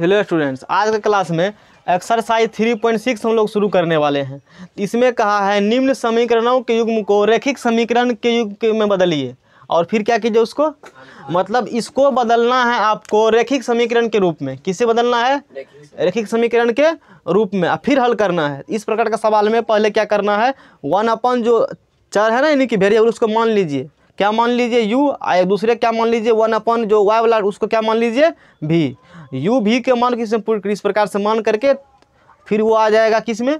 Hello students आज के class में एक्सरसाइज 3.6 हम लोग शुरू करने वाले हैं इसमें कहा है निम्न समीकरणों के युग्म को रेखिक समीकरण के युग में बदलिए और फिर क्या कीजिए उसको मतलब इसको बदलना है आपको रेखिक समीकरण के रूप में किसे बदलना है रेखिक समीकरण के रूप में फिर हल करना है इस प्रकार का सवाल में पहले क्या करना है वन अपन जो चार है ना यानी कि वेरिएबल उसको मान लीजिए क्या मान लीजिए यू और एक दूसरे क्या मान लीजिए वन अपन जो वाई वाला उसको क्या मान लीजिए भी यू भी के मान किस इस प्रकार से मान करके फिर वो आ जाएगा किस में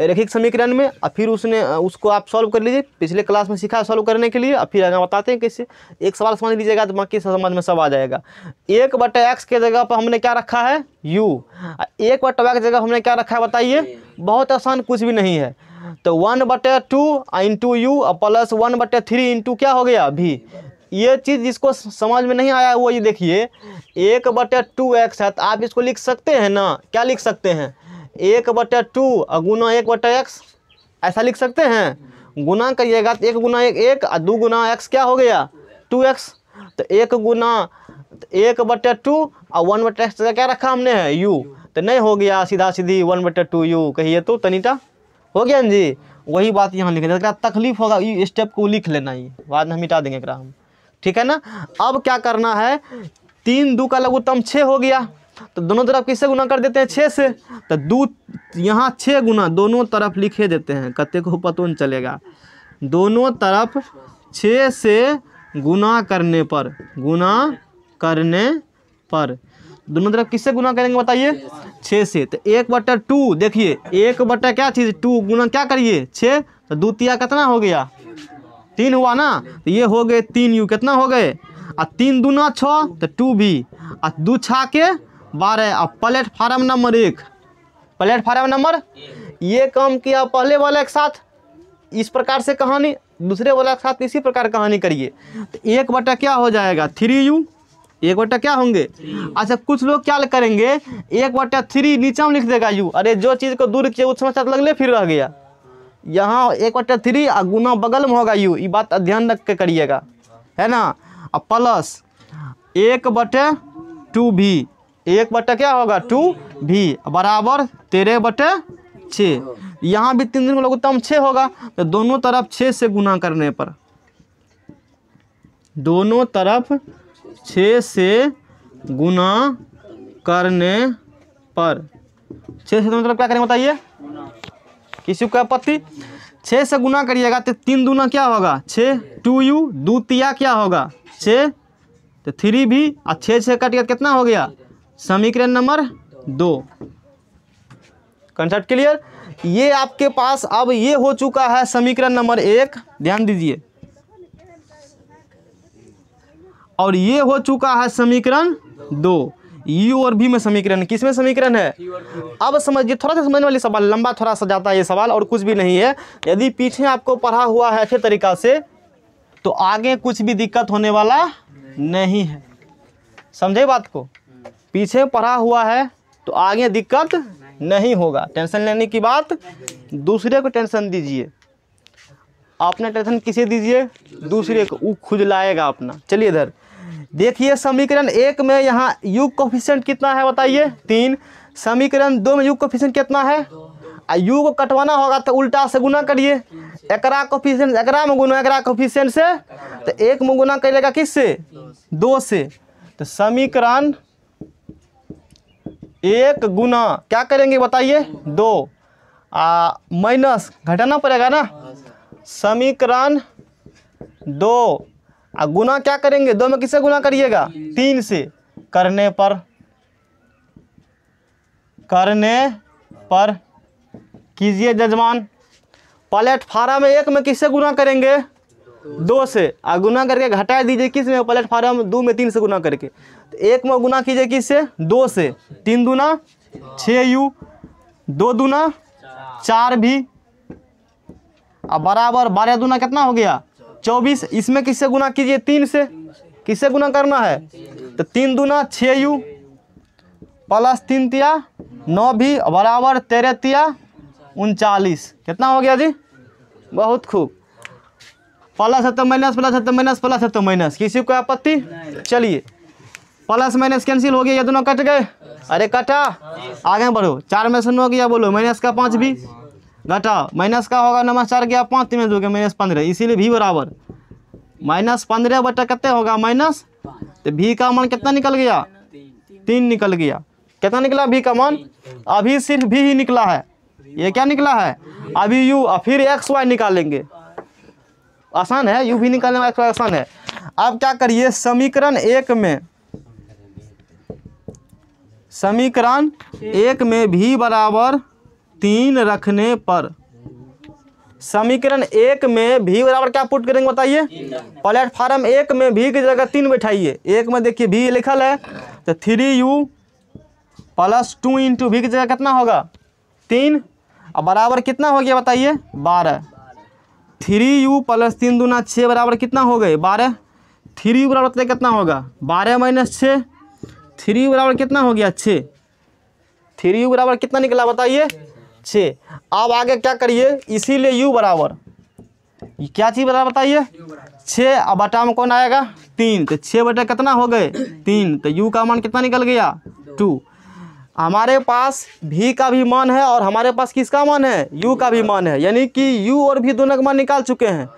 रेखिक समीकरण में और फिर उसने उसको आप सॉल्व कर लीजिए पिछले क्लास में सीखा सॉल्व करने के लिए और फिर आगे बताते हैं कैसे एक सवाल समझ लीजिएगा तो बाकी समझ में सब आ जाएगा एक बटे एक्स के जगह पर हमने क्या रखा है यू एक बटे वाई की जगह हमने क्या रखा है बताइए बहुत आसान कुछ भी नहीं है तो वन बटे टू इंटू यू और प्लस वन बटे थ्री इंटू क्या हो गया भी ये चीज़ जिसको समझ में नहीं आया वो ये देखिए एक बटे टू एक्स है तो आप इसको लिख सकते हैं ना क्या लिख सकते हैं एक बटे टू और गुना एक बटे एक्स ऐसा लिख सकते हैं गुना करिएगा तो एक गुना एक एक और दो गुना एक्स क्या हो गया टू एक्स तो एक गुना तो एक बटे टू और वन बटे एक्स तो क्या रखा हमने है यू तो नहीं हो गया सीधा सीधी वन बटे टू यू कहिए तो तनिटा हो गया जी वही बात यहाँ लिखे देना तकलीफ होगा ये स्टेप को लिख लेना ही बाद में मिटा देंगे एक हम ठीक है ना अब क्या करना है तीन दो का लघुत्तम छः हो गया तो दोनों तरफ किससे गुना कर देते हैं छः से तो दो यहाँ छः गुना दोनों तरफ लिखे देते हैं कत्ते को पतोन चलेगा दोनों तरफ छः से गुना करने पर गुना करने पर दोनों तरफ किससे गुना करेंगे बताइए छः से तो एक बटा टू देखिए एक बटा क्या चीज़ टू गुना क्या करिए छः तो दो तिया कितना हो गया तीन हुआ ना तो ये हो गए तीन यू कितना हो गए आ तीन दूना छ तो टू भी आ दू छा के बारह और प्लेटफार्म नंबर एक प्लेटफार्म नंबर ये काम किया पहले वाले के साथ इस प्रकार से कहानी दूसरे वाला के साथ इसी प्रकार कहानी करिए तो एक बटा क्या हो जाएगा थ्री यू एक बटा क्या होंगे अच्छा कुछ लोग क्या करेंगे एक बटा थ्री नीचे में लिख देगा यू अरे जो चीज़ को दूर किया उस समय साथ लगले फिर रह गया यहाँ एक बटा थ्री और गुना बगल में होगा यू ये बात ध्यान रख के करिएगा है ना और प्लस एक बटे टू भी एक बटा क्या होगा टू भी बराबर तेरह बटे छः यहाँ भी तीन दिन लोग उत्तम छः होगा तो दोनों तरफ छः से गुना करने पर दोनों तरफ छः से गुना करने पर छः से तो मतलब क्या करेंगे बताइए किसी का पत्ती छः से गुना करिएगा तो तीन दुना क्या होगा छः टू यू दू तिया क्या होगा छः तो थ्री भी और छः छः कट गया कितना हो गया समीकरण नंबर दो कंसेप्ट क्लियर ये आपके पास अब ये हो चुका है समीकरण नंबर एक ध्यान दीजिए और ये हो चुका है समीकरण दो यू और भी में समीकरण किस में समीकरण है अब समझिए थोड़ा सा समझने वाली सवाल लंबा थोड़ा सा जाता है ये सवाल और कुछ भी नहीं है यदि पीछे आपको पढ़ा हुआ है अच्छे तरीका से तो आगे कुछ भी दिक्कत होने वाला नहीं है समझे बात को पीछे पढ़ा हुआ है तो आगे दिक्कत नहीं होगा टेंशन लेने की बात दूसरे को टेंशन दीजिए अपना टेंशन किसे दीजिए दूसरे को वो लाएगा अपना चलिए इधर देखिए समीकरण एक में यहाँ यू कोफिशेंट कितना है बताइए तीन समीकरण दो में यू कोफिशेंट कितना है आ यू को कटवाना होगा तो उल्टा से गुना करिए एकरा कोफिशेंट एकरा में गुना एकरा कोफिशेंट से तो एक में गुना किस से दो से तो समीकरण एक गुना क्या करेंगे बताइए दो आ माइनस घटाना पड़ेगा ना समीकरण दो आ गुना क्या करेंगे दो में किससे गुना करिएगा तीन से करने पर करने पर कीजिए जजमान प्लेटफार्म में एक में किससे गुना करेंगे दो से और गुना करके घटा दीजिए किस में प्लेटफार्म दो में तीन से गुना करके तो एक में गुना कीजिए किससे दो से तीन दुना छः यू दो दुना चार भी अब बराबर बारह दुना कितना हो गया चौबीस इसमें किससे गुना कीजिए तीन से किससे गुना करना है तो तीन दुना छः यू प्लस तीन तिया नौ भी बराबर तेरह तिया उनचालीस कितना हो गया जी बहुत खूब प्लस है तो माइनस प्लस है तो माइनस प्लस है तो माइनस किसी को आपत्ति चलिए प्लस माइनस कैंसिल हो गया ये दोनों कट गए अरे कटा आगे बढ़ो चार में से नौ गया बोलो माइनस का पाँच भी घटा माइनस का होगा नमस चार गया पाँच तीन दो गया माइनस पंद्रह इसीलिए भी बराबर माइनस पंद्रह बटा कितने होगा माइनस तो भी का मान कितना निकल गया तीन निकल गया कितना निकला भी का मान अभी सिर्फ भी ही निकला है ये क्या निकला है अभी यू और फिर एक्स वाई निकालेंगे आसान है यू भी निकालने में एक्स वाई आसान है अब क्या करिए समीकरण एक में समीकरण एक में भी बराबर तीन रखने पर समीकरण एक में भी बराबर क्या पुट करेंगे बताइए प्लेटफार्म एक में भी की जगह तीन बैठाइए एक में देखिए भी लिखल है तो three U plus two into V की जगह कितना होगा तीन और बराबर कितना हो गया बताइए बारह थ्री यू प्लस तीन दूना छः बराबर कितना हो गए बारह थ्री यू बराबर बताइए कितना होगा बारह माइनस छः थ्री बराबर कितना हो गया छः थ्री यू बराबर कितना निकला बताइए छः अब आगे क्या करिए इसीलिए यू बराबर क्या चीज़ बराबर बताइए छः अब बटा में कौन आएगा तीन तो छः बटा कितना हो गए तीन तो यू का मान कितना निकल गया टू हमारे पास भी का भी मान है और हमारे पास किसका मान है यू का भी मान है यानी कि यू और भी दोनों का मान निकाल चुके हैं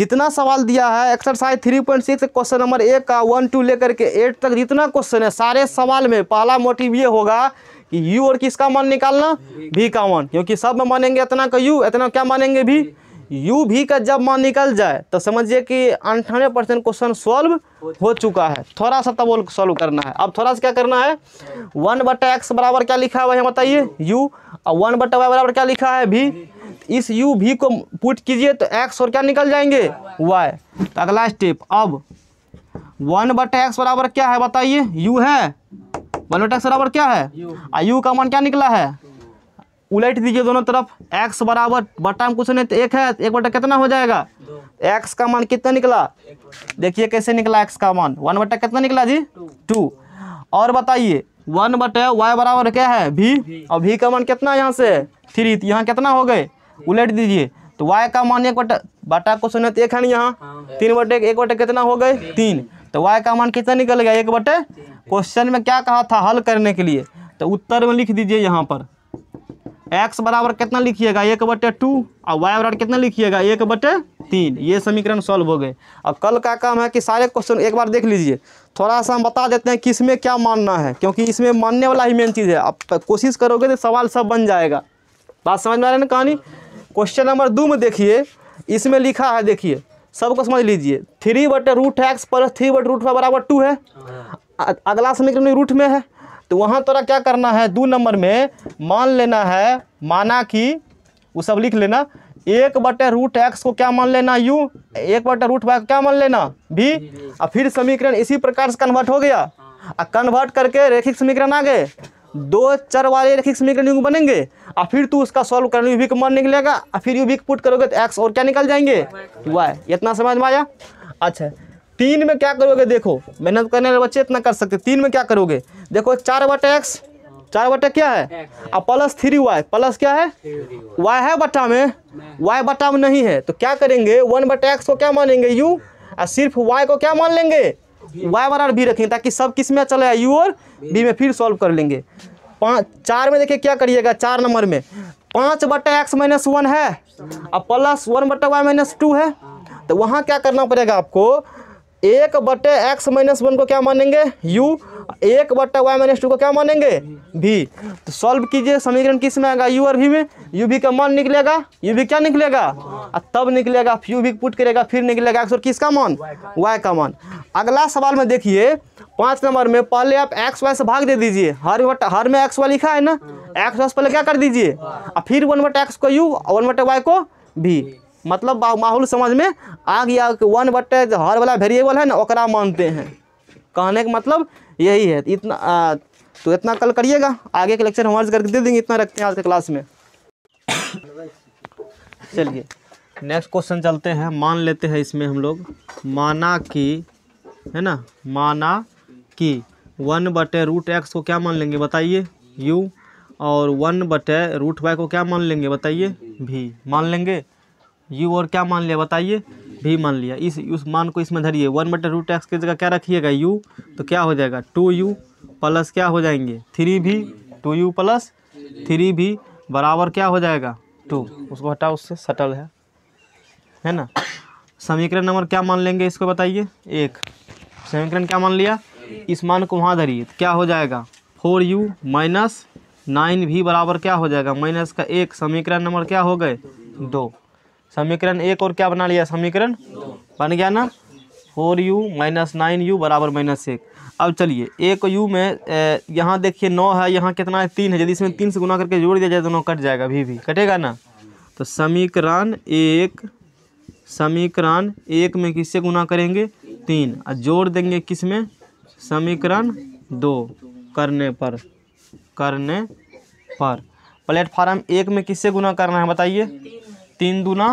जितना सवाल दिया है exercise three point six question number एक का वन टू लेकर के एट तक जितना क्वेश्चन है सारे सवाल में पहला मोटिव ये होगा कि U और किसका मान निकालना V का मान क्योंकि सब में मानेंगे इतना का U इतना क्या मानेंगे भी U V का जब मान निकल जाए तो समझिए कि अंठानवे परसेंट क्वेश्चन सॉल्व हो चुका है थोड़ा सा तब वो सॉल्व करना है अब थोड़ा सा क्या करना है वन बटा एक्स बराबर क्या लिखा हुआ है बताइए U और वन बटा वाई बराबर क्या लिखा है भी इस U V को पुट कीजिए तो x और क्या निकल जाएंगे y तो अगला स्टेप अब वन बटा एक्स बराबर क्या है बताइए यू है वन बटा एक्स बराबर क्या है यू का मान क्या निकला है उलट दीजिए दोनों तरफ एक्स बराबर बटा में कुछ नहीं तो एक है तो एक बटा कितना हो जाएगा एक्स का मान कितना निकला देखिए कैसे निकला एक्स का मान वन बटा कितना निकला जी टू और बताइए वन बटे वाई बराबर क्या है भी और भी का मान कितना यहाँ से थ्री तो यहाँ कितना हो गए उलट दीजिए तो वाई का मान एक बटा बटा क्वेश्चन है तो एक है ना यहाँ हाँ, तीन बटे एक बटे कितना हो गए तीन तो वाई का मान कितना निकल गया एक बटे क्वेश्चन में क्या कहा था हल करने के लिए तो उत्तर में लिख दीजिए यहाँ पर एक्स बराबर कितना लिखिएगा एक बटे टू और वाई बराबर कितना लिखिएगा एक बटे तीन ये समीकरण सॉल्व हो गए और कल का काम है कि सारे क्वेश्चन एक बार देख लीजिए थोड़ा सा हम बता देते हैं कि इसमें क्या मानना है क्योंकि इसमें मानने वाला ही मेन चीज़ है आप कोशिश करोगे तो सवाल सब बन जाएगा बात समझ में आ रहा है ना कहानी क्वेश्चन नंबर दो में देखिए इसमें लिखा है देखिए सबको समझ लीजिए थ्री बटे रूट एक्स प्लस थ्री बट रूट फाइव बराबर टू है हाँ। अगला समीकरण रूट में है तो वहाँ तोरा क्या करना है दो नंबर में मान लेना है माना कि वो सब लिख लेना एक बटे रूट एक्स को क्या मान लेना यू एक बटे रूट वाई को क्या मान लेना भी और फिर समीकरण इसी प्रकार से कन्वर्ट हो गया और हाँ। कन्वर्ट करके रेखिक समीकरण आ गए दो चर वाले रेखिक समीकरण युग बनेंगे और फिर तू उसका सॉल्व करने यू भी मान निकलेगा और फिर यू भी पुट करोगे तो एक्स और क्या निकल जाएंगे वाई इतना समझ में आया अच्छा तीन में क्या करोगे देखो मेहनत करने वाले बच्चे इतना कर सकते तीन में क्या करोगे देखो चार बटा एक्स चार बटा क्या है और प्लस थ्री वाई प्लस क्या है वाई है बटा में वाई बटा में नहीं है तो क्या करेंगे वन बटा एक्स को क्या मानेंगे यू और सिर्फ वाई को क्या मान लेंगे वाई बराबर बी रखेंगे ताकि सब किस में चले यू और बी में फिर सॉल्व कर लेंगे पाँच चार में देखिए क्या करिएगा चार नंबर में पाँच बटा एक्स माइनस वन है और प्लस वन बटा वाई माइनस टू है तो वहाँ क्या करना पड़ेगा आपको एक बटे एक्स माइनस वन को क्या मानेंगे यू एक बटे वाई माइनस टू को क्या मानेंगे भी तो सॉल्व कीजिए समीकरण किस में आएगा यू और भी में यू भी का मान निकलेगा यू भी क्या निकलेगा और तब निकलेगा फिर यू भी पुट करेगा फिर निकलेगा एक्स और किसका मान वाई का मान अगला सवाल में देखिए पाँच नंबर में पहले आप एक्स वाई से भाग दे दीजिए हर वट हर में एक्स वाई लिखा है ना एक्स वाई से पहले क्या कर दीजिए और फिर वन वट एक्स को यू और वन वट वाई को भी मतलब माहौल समझ में आ गया कि वन बट्टे हर वाला वेरिएबल है ना ओकरा मानते हैं कहने का मतलब यही है इतना आ, तो इतना कल करिएगा आगे के लेक्चर हमारे करके दे देंगे इतना रखते हैं आज के क्लास में चलिए नेक्स्ट क्वेश्चन चलते हैं मान लेते हैं इसमें हम लोग माना कि है ना माना कि वन बटे रूट एक्स को क्या मान लेंगे बताइए यू और वन बटे रूट वाई को क्या मान लेंगे बताइए भी मान लेंगे यू और क्या मान लिया बताइए भी मान लिया इस उस मान को इसमें धरिए वन बटे रूट एक्स की जगह क्या रखिएगा यू तो क्या हो जाएगा टू यू प्लस क्या हो जाएंगे थ्री भी टू यू प्लस थ्री भी बराबर क्या हो जाएगा टू उसको हटाओ उससे सटल है है ना समीकरण नंबर क्या मान लेंगे इसको बताइए एक समीकरण क्या मान लिया इस मान को वहाँ धरिए तो क्या हो जाएगा फोर यू माइनस नाइन भी बराबर क्या हो जाएगा माइनस का एक समीकरण नंबर क्या हो गए दो समीकरण एक और क्या बना लिया समीकरण बन गया ना four U minus nine U बराबर माइनस एक अब चलिए एक यू में यहाँ देखिए नौ है यहाँ कितना है तीन है यदि इसमें तीन से गुना करके जोड़ दिया जाए दोनों कट जाएगा अभी भी कटेगा ना तो समीकरण एक समीकरण एक में किससे गुना करेंगे तीन और जोड़ देंगे किस में समीकरण दो करने पर करने पर प्लेटफार्म एक में किससे गुना करना है बताइए तीन दूना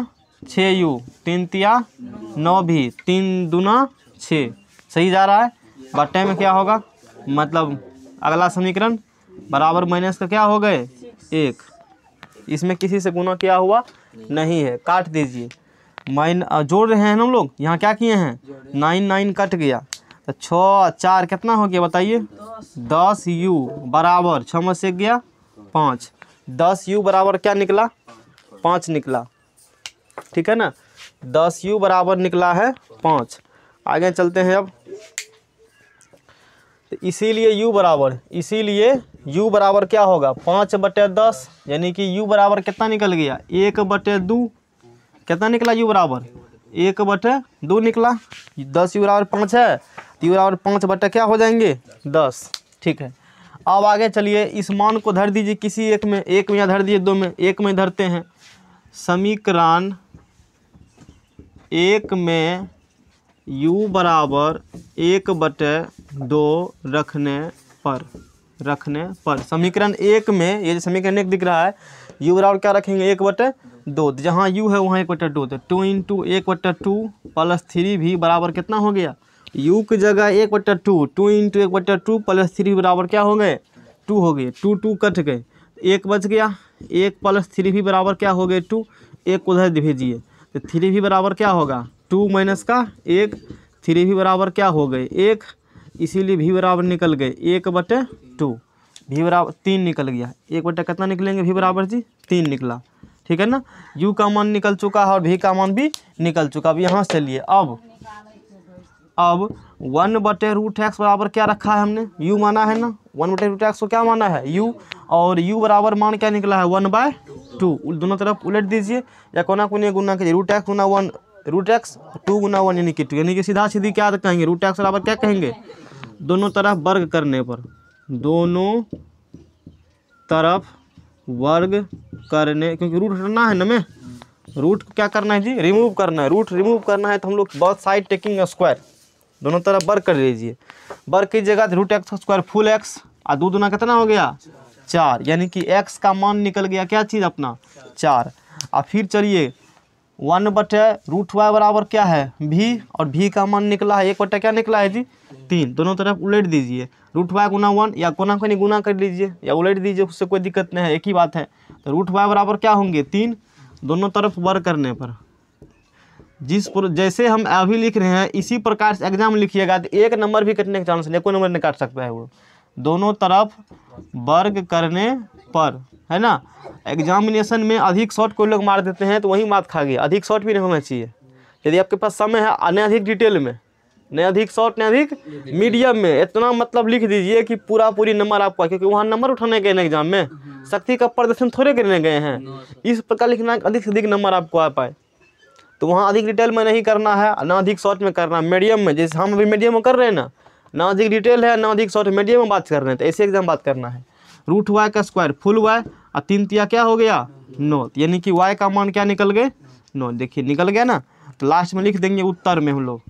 छः यू तीन तिया नौ भी तीन दूना छः सही जा रहा है बटे में क्या होगा मतलब अगला समीकरण बराबर माइनस का क्या हो गए एक इसमें किसी से गुना क्या हुआ नहीं है काट दीजिए माइन जोड़ रहे हैं हम लोग यहाँ क्या किए हैं नाइन नाइन कट गया तो छः चार कितना हो गया बताइए दस यू बराबर छः में से गया पाँच दस यू बराबर क्या निकला पाँच निकला ठीक है ना दस यू बराबर निकला है पाँच आगे चलते हैं अब तो इसीलिए u बराबर इसीलिए u बराबर क्या होगा पाँच बटे दस यानी कि u बराबर कितना निकल गया एक बटे दो कितना निकला u बराबर एक बटे दो निकला दस यू बराबर पाँच है तो यू बराबर पाँच बटे क्या हो जाएंगे दस ठीक है अब आगे चलिए इस मान को धर दीजिए किसी एक में एक में या धर दिए दो में एक में धरते हैं समीकरण एक में u बराबर एक बटे दो रखने पर रखने पर समीकरण एक में ये समीकरण एक दिख रहा है u बराबर क्या रखेंगे एक बटे दो तो जहाँ u है वहाँ एक बटे दो तो टू इंटू एक बटे टू प्लस थ्री भी बराबर कितना हो गया u की जगह एक बटे टू टू इंटू एक बटे टू प्लस थ्री बराबर क्या हो गए टू हो गए टू टू कट गए एक बच गया एक प्लस थ्री भी बराबर क्या हो गए टू एक उधर भेजिए तो थ्री भी बराबर क्या होगा टू माइनस का एक थ्री भी बराबर क्या हो गए एक इसीलिए भी बराबर निकल गए एक बटे टू भी बराबर तीन निकल गया एक बटे कितना निकलेंगे भी बराबर जी तीन निकला ठीक है ना यू का मान निकल चुका है और भी का मान भी निकल चुका अब यहाँ से लिए अब अब वन बटे रूट एक्स बराबर क्या रखा है हमने यू माना है ना वन बटे रूट एक्स को क्या माना है यू और u बराबर मान क्या निकला है वन बाय टू दोनों तरफ उलट दीजिए या कोना कोने गुना कीजिए रूट एक्स गुना वन रूट एक्स टू गुना वन यानी कि टू यानी कि सीधा सीधी क्या कहेंगे रूट एक्स बराबर क्या कहेंगे दोनों तरफ वर्ग करने पर दोनों तरफ वर्ग करने क्योंकि रूट हटना है ना मैं रूट क्या करना है जी रिमूव करना है रूट रिमूव करना है तो हम लोग बहुत साइड टेकिंग स्क्वायर दोनों तरफ वर्ग कर लीजिए वर्ग कीजिएगा तो root X square full X और दो दुना कितना हो गया चार यानी कि एक्स का मान निकल गया क्या चीज़ अपना चार और फिर चलिए वन बटे रूट वाई बराबर क्या है भी और भी का मान निकला है एक बटा क्या निकला है जी तीन दोनों तरफ उलट दीजिए रूट वाई गुना वन या कोना कहीं गुना कर लीजिए या उलट दीजिए उससे कोई दिक्कत नहीं है एक ही बात है तो रूट वाई बराबर क्या होंगे तीन दोनों तरफ वर करने पर जिस पर जैसे हम अभी लिख रहे हैं इसी प्रकार से एग्जाम लिखिएगा तो एक नंबर भी कटने के चांस नहीं कोई नंबर नहीं काट सकता है वो दोनों तरफ वर्ग करने पर है ना एग्जामिनेशन में अधिक शॉर्ट कोई लोग मार देते हैं तो वही मात खा गया अधिक शॉर्ट भी नहीं होना चाहिए यदि आपके पास समय है न अधिक डिटेल में न अधिक शॉर्ट न अधिक मीडियम में इतना मतलब लिख दीजिए कि पूरा पूरी नंबर आपको क्योंकि वहाँ नंबर उठाने गए हैं एग्जाम में शक्ति का प्रदर्शन थोड़े करने गए हैं इस प्रकार लिखना अधिक से अधिक नंबर आपको आ पाए तो वहाँ अधिक डिटेल में नहीं करना है ना अधिक शॉर्ट में करना मीडियम में जैसे हम अभी मीडियम में कर रहे हैं ना ना अधिक डिटेल है ना अधिक शॉर्ट मीडियम में बात कर रहे हैं तो ऐसे एग्जाम बात करना है रूट वाई का स्क्वायर फुल वाई और तीन तिया क्या हो गया नो यानी कि वाई का मान क्या निकल गए नो देखिए निकल गया ना तो लास्ट में लिख देंगे उत्तर में हम लोग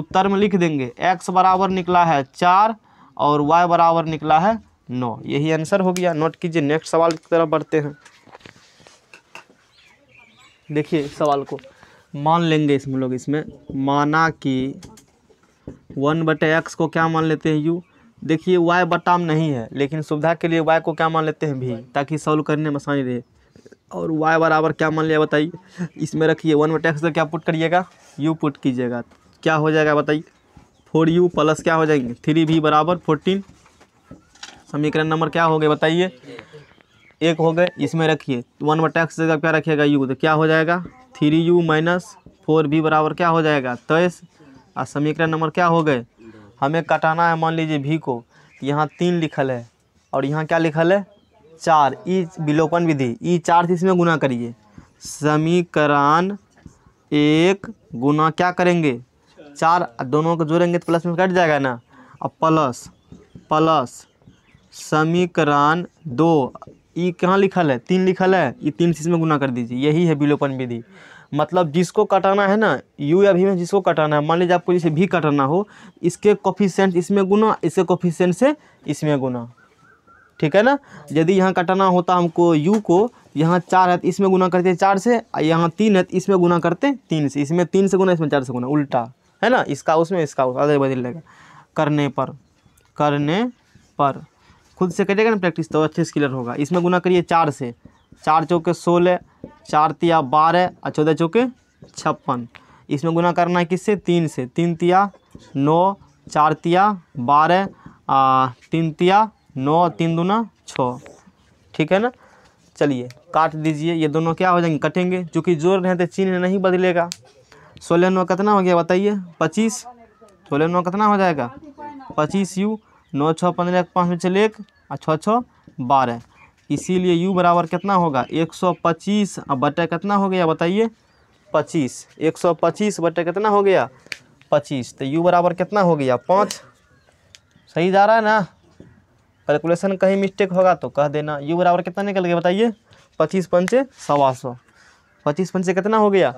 उत्तर में लिख देंगे एक्स बराबर निकला है चार और वाई बराबर निकला है नौ यही आंसर हो गया नोट कीजिए नेक्स्ट सवाल की तरफ बढ़ते हैं देखिए सवाल को मान लेंगे इसमें लोग इसमें माना कि वन बटे एक्स को क्या मान लेते हैं यू देखिए वाई बटाम नहीं है लेकिन सुविधा के लिए वाई को क्या मान लेते हैं भी ताकि सॉल्व करने में आसानी रहे और वाई बराबर क्या मान लिया बताइए इसमें रखिए वन बटे एक्स क्या पुट करिएगा यू पुट कीजिएगा क्या हो जाएगा बताइए फोर यू प्लस क्या हो जाएंगे थ्री भी बराबर फोर्टीन समीकरण नंबर क्या हो गए बताइए एक हो गए इसमें रखिए वन बटे एक्स क्या रखिएगा यू तो क्या हो जाएगा थ्री यू माइनस फोर भी बराबर क्या हो जाएगा तेईस तो और समीकरण नंबर क्या हो गए हमें कटाना है मान लीजिए भी को यहाँ तीन लिखल है और यहाँ क्या लिखल है चार ई विलोपन विधि ई चार से इसमें गुना करिए समीकरण एक गुना क्या करेंगे चार दोनों को जोड़ेंगे तो प्लस में कट जाएगा ना अब प्लस प्लस समीकरण दो ई कहाँ लिखल है तीन लिखल है ये तीन से इसमें गुना कर दीजिए यही है विलोपन विधि मतलब जिसको कटाना है ना यू या भी में जिसको कटाना है मान लीजिए आपको जैसे भी कटाना हो इसके कॉफिशेंट इसमें गुना इसके कॉफिशेंट से इसमें गुना ठीक है ना यदि यहाँ कटाना होता हमको यू को यहाँ चार है तो इसमें गुना करते हैं चार से यहाँ तीन है तो इसमें गुना करते तीन से इसमें तीन से गुना इसमें चार से गुना उल्टा है ना इसका उसमें इसका उस आधे बदल लेगा करने पर करने पर खुद से करेगा ना प्रैक्टिस तो अच्छे से क्लियर होगा इसमें गुना करिए चार से चार चौके सोलह चार तिया बारह और चौदह चौके छप्पन इसमें गुना करना है किससे तीन से तीन तिया नौ चार तिया बारह तीन तिया नौ तीन दुना छः ठीक है ना चलिए काट दीजिए ये दोनों क्या हो जाएंगे कटेंगे चूँकि जोड़ रहे थे चिन्ह नहीं बदलेगा सोलह नौ कितना हो गया बताइए पच्चीस सोलह नौ कितना हो जाएगा पच्चीस यू नौ छः पंद्रह पाँच में चले एक और छः छः बारह इसीलिए यू बराबर कितना होगा 125 सौ पच्चीस बटे कितना हो गया बताइए 25 125 सौ पच्चीस बटे कितना हो गया 25 तो यू बराबर कितना हो गया पाँच सही जा रहा है ना कैलकुलेशन कहीं मिस्टेक होगा तो कह देना यू बराबर कितना निकल गया बताइए पच्चीस पंचे सवा सौ पच्चीस पंचे कितना हो गया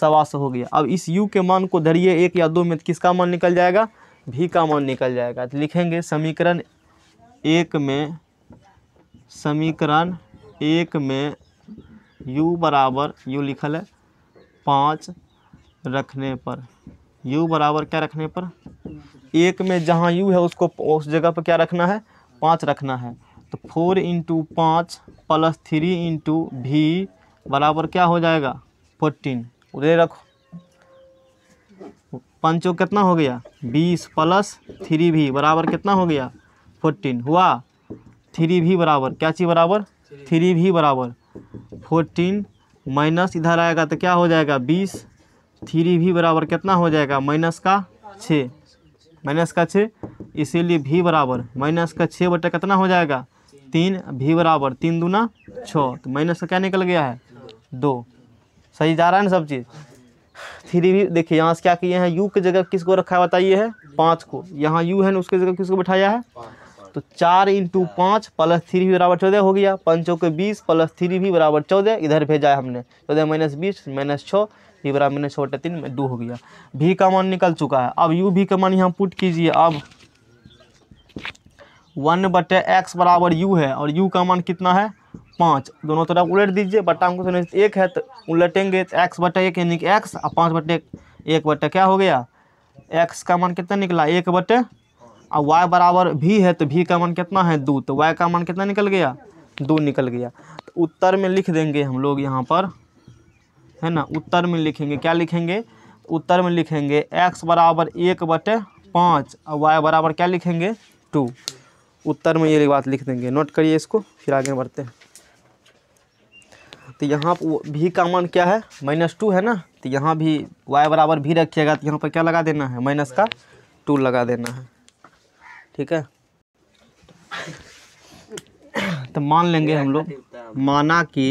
सवा सौ हो गया अब इस यू के मान को धरिए एक या दो में तो किसका मान निकल जाएगा भी का मान निकल जाएगा तो लिखेंगे समीकरण एक में समीकरण एक में u बराबर u लिखल है पाँच रखने पर u बराबर क्या रखने पर एक में जहाँ u है उसको उस जगह पर क्या रखना है पाँच रखना है तो फोर इंटू पाँच प्लस थ्री इंटू भी बराबर क्या हो जाएगा फोर्टीन उधर रखो पंचो कितना हो गया बीस प्लस थ्री भी बराबर कितना हो गया फोर्टीन हुआ थ्री भी बराबर क्या चीज़ बराबर थ्री भी बराबर फोर्टीन माइनस इधर आएगा तो क्या हो जाएगा बीस थ्री भी बराबर कितना हो जाएगा माइनस का छः माइनस का छः इसीलिए भी बराबर माइनस का छः बटा कितना हो जाएगा तीन भी बराबर तीन दूना छः तो माइनस का क्या निकल गया है दो सही जा रहा है ना सब चीज़ थ्री भी देखिए यहाँ से क्या किए हैं यू की जगह किसको रखा है बताइए है पाँच को यहाँ यू है ना उसकी जगह किसको बैठाया है तो चार इंटू पाँच प्लस थ्री भी बराबर चौदह हो गया पंचों के बीस प्लस थ्री भी बराबर चौदह इधर भेजा है हमने चौदह माइनस बीस माइनस छः भी बराबर माइनस छोटे तीन में दो हो गया भी का मान निकल चुका है अब यू भी का मान यहाँ पुट कीजिए अब वन बटे एक्स बराबर यू है और यू का मान कितना है पाँच दोनों तरफ उलट दीजिए बट्टा हमको एक है तो उलटेंगे तो एक्स बटे एक यानी कि एक्स और पाँच बटे एक बटे क्या हो गया एक्स का मान कितना निकला एक बटे और वाई बराबर भी है तो भी का मान कितना है दो तो वाई का मान कितना निकल गया दो निकल गया तो उत्तर में लिख देंगे हम लोग यहाँ पर है ना उत्तर में लिखेंगे क्या लिखेंगे उत्तर में लिखेंगे एक्स बराबर एक बटे पाँच और वाई बराबर क्या लिखेंगे टू उत्तर में ये बात लिख देंगे नोट करिए इसको फिर आगे बढ़ते हैं तो यहाँ पर भी का मान क्या है माइनस टू है ना तो यहाँ भी वाई बराबर भी रखिएगा तो यहाँ पर क्या लगा देना है माइनस का टू लगा देना है ठीक है तो मान लेंगे हम लोग माना कि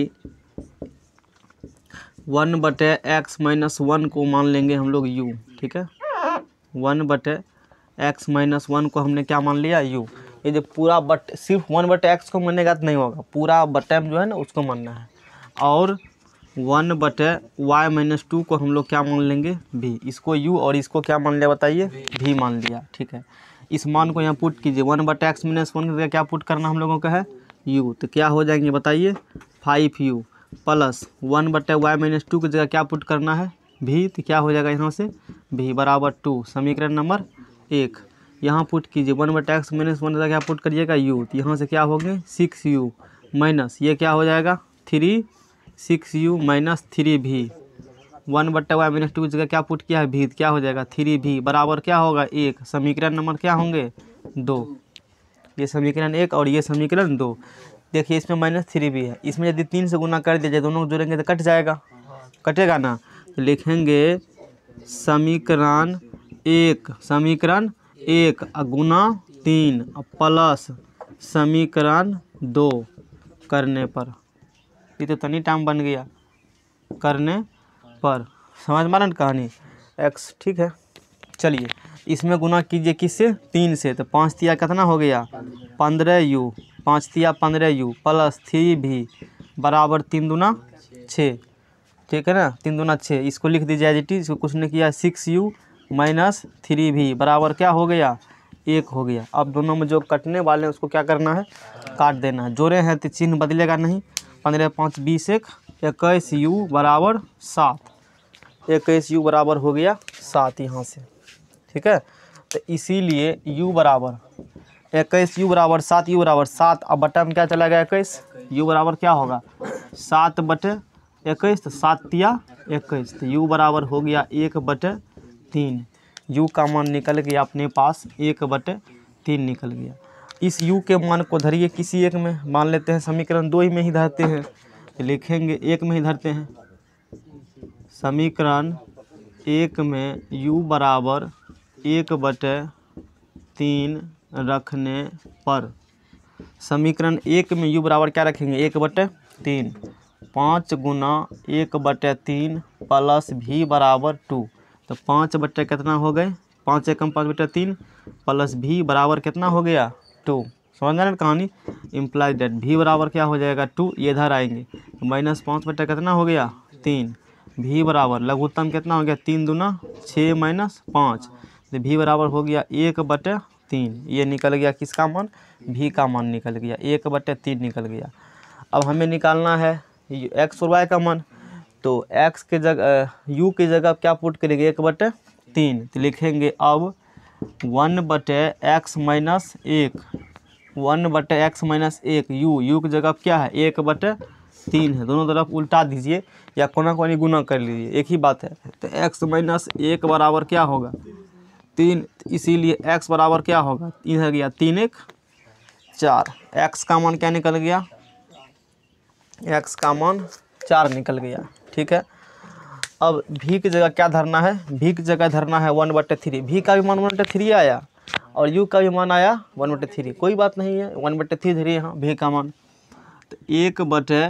वन बटे एक्स माइनस वन को मान लेंगे हम लोग यू ठीक है वन बटे एक्स माइनस वन को हमने क्या मान लिया यू ये जो पूरा बट सिर्फ वन बटे एक्स को मानेगा तो नहीं होगा पूरा बटम जो है ना उसको मानना है और वन बटे वाई माइनस टू को हम लोग क्या मान लेंगे भी इसको यू और इसको क्या मान लिया बताइए भी मान लिया ठीक है इस मान को यहाँ पुट कीजिए वन बाटा एक्स माइनस वन का क्या पुट करना हम लोगों का है यू तो क्या हो जाएंगे बताइए फाइव यू प्लस वन बट वाई माइनस टू की जगह क्या पुट करना है भी तो क्या हो जाएगा यहाँ से भी बराबर टू समीकरण नंबर एक यहाँ पुट कीजिए वन बटा एक्स माइनस वन का क्या पुट करिएगा यू तो यहाँ से क्या हो गए सिक्स यू माइनस ये क्या हो जाएगा three six U minus three V one बट्टा वाई माइनस टू की जगह क्या पुट किया है भीत क्या हो जाएगा थ्री भी बराबर क्या होगा एक समीकरण नंबर क्या होंगे दो ये समीकरण एक और ये समीकरण दो देखिए इसमें माइनस थ्री भी है इसमें यदि तीन से गुना कर दिया जाए दोनों को जुड़ेंगे तो कट जाएगा कटेगा ना तो लिखेंगे समीकरण एक समीकरण एक गुना तीन प्लस समीकरण दो करने पर ये तो तनी टाइम बन गया करने पर समझ मारा ना कहानी एक्स ठीक है चलिए इसमें गुना कीजिए किससे तीन से तो पाँच तिया कितना हो गया पंद्रह यू पाँच तिया पंद्रह यू प्लस थ्री भी बराबर तीन दुना छः ठीक है ना तीन दुना छः इसको लिख दीजिए एज इसको कुछ ने किया सिक्स यू माइनस थ्री भी बराबर क्या हो गया एक हो गया अब दोनों में जो कटने वाले हैं उसको क्या करना है काट देना है जोड़े हैं तो चिन्ह बदलेगा नहीं पंद्रह पाँच बीस एक इक्कीस यू बराबर सात तो इक्कीस यू बराबर हो गया सात यहाँ से ठीक है तो इसीलिए u बराबर इक्कीस यू बराबर सात यू बराबर सात अब बटन क्या चला गया इक्कीस u बराबर क्या होगा सात बटे इक्कीस तो सात तिया इक्कीस तो यू बराबर हो गया एक बटे तीन यू का मान निकल गया अपने पास एक बटे तीन निकल गया इस u के मान को धरिए किसी एक में मान लेते हैं समीकरण दो ही में ही धरते हैं लिखेंगे एक में ही धरते हैं समीकरण एक में u बराबर एक बटे तीन रखने पर समीकरण एक में u बराबर क्या रखेंगे एक बटे तीन पाँच गुना एक बटे तीन प्लस भी बराबर टू तो पाँच बटे कितना हो गए पाँच एकम पाँच बटे तीन प्लस भी बराबर कितना हो गया टू समझ ना कहानी इम्प्लाई डेट भी बराबर क्या हो जाएगा टू ये इधर आएंगे माइनस तो पाँच बटे कितना हो गया तीन भी बराबर लघुत्तम कितना हो गया तीन दूना छः माइनस पाँच तो भी बराबर हो गया एक बटे तीन ये निकल गया किसका मान भी का मान निकल गया एक बटे तीन निकल गया अब हमें निकालना है एक्स और वाई का मान तो एक्स के जगह यू की जगह क्या पुट करेंगे एक बटे तीन तो लिखेंगे अब वन बटे एक्स माइनस एक वन बटे एक्स माइनस एक यू यू की जगह क्या है एक बटे तीन है दोनों तरफ उल्टा दीजिए या कोना कोनी गुना कर लीजिए एक ही बात है तो एक्स माइनस एक बराबर क्या होगा तीन इसीलिए एक्स बराबर क्या होगा इधर गया तीन एक चार एक्स का मान क्या निकल गया एक्स का मान चार निकल गया ठीक है अब भी की जगह क्या धरना है भी की जगह धरना है वन बटे थ्री भी का भी मान वन बटे थ्री आया और यू का भी मान आया वन बटे थ्री कोई बात नहीं है वन बटे थ्री धरिए यहाँ भी का मान तो एक बटे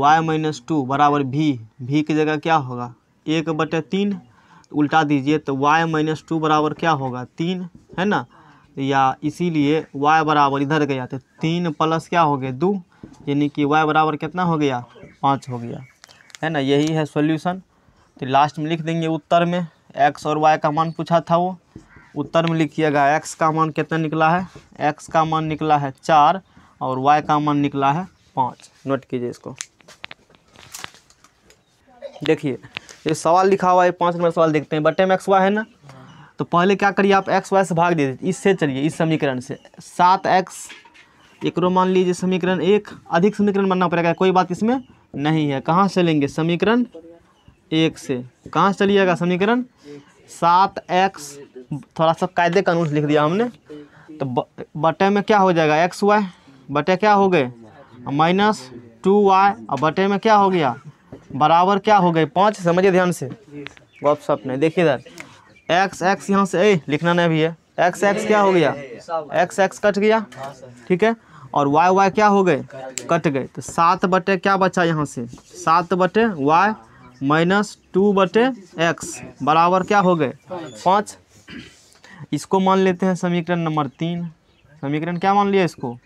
वाई माइनस टू बराबर भी भी की जगह क्या होगा एक बटे तीन उल्टा दीजिए तो y माइनस टू बराबर क्या होगा तीन है ना या इसीलिए y बराबर इधर गया तो तीन प्लस क्या हो गया दो यानी कि y बराबर कितना हो गया पाँच हो गया है ना यही है सॉल्यूशन तो लास्ट में लिख देंगे उत्तर में x और y का मान पूछा था वो उत्तर में लिखिएगा x का मान कितना निकला है x का मान निकला है चार और y का मान निकला है पाँच नोट कीजिए इसको देखिए ये सवाल लिखा हुआ है पाँच नंबर सवाल देखते हैं बटे में एक्स वाई है ना तो पहले क्या करिए आप एक्स वाई से भाग दे दीजिए इससे चलिए इस समीकरण से सात एक्स एक मान लीजिए समीकरण एक अधिक समीकरण बनना पड़ेगा कोई बात इसमें नहीं है कहाँ से लेंगे समीकरण एक से कहाँ से चलिएगा समीकरण सात एक्स थोड़ा सा कायदे कानून लिख दिया हमने तो ब, बटे में क्या हो जाएगा एक्स वाई बटे क्या हो गए माइनस टू वाई और बटे में क्या हो गया बराबर क्या हो गए पाँच समझिए ध्यान से सप में देखिए इधर एक्स एक्स यहाँ से ए लिखना नहीं भी है एक्स एक्स क्या हो गया एक्स एक्स कट गया ठीक है और वाई वाई क्या हो गए कट गए तो सात बटे क्या बचा यहाँ से सात बटे वाई माइनस टू बटे एक्स बराबर क्या हो गए पाँच इसको मान लेते हैं समीकरण नंबर तीन समीकरण क्या मान लिया इसको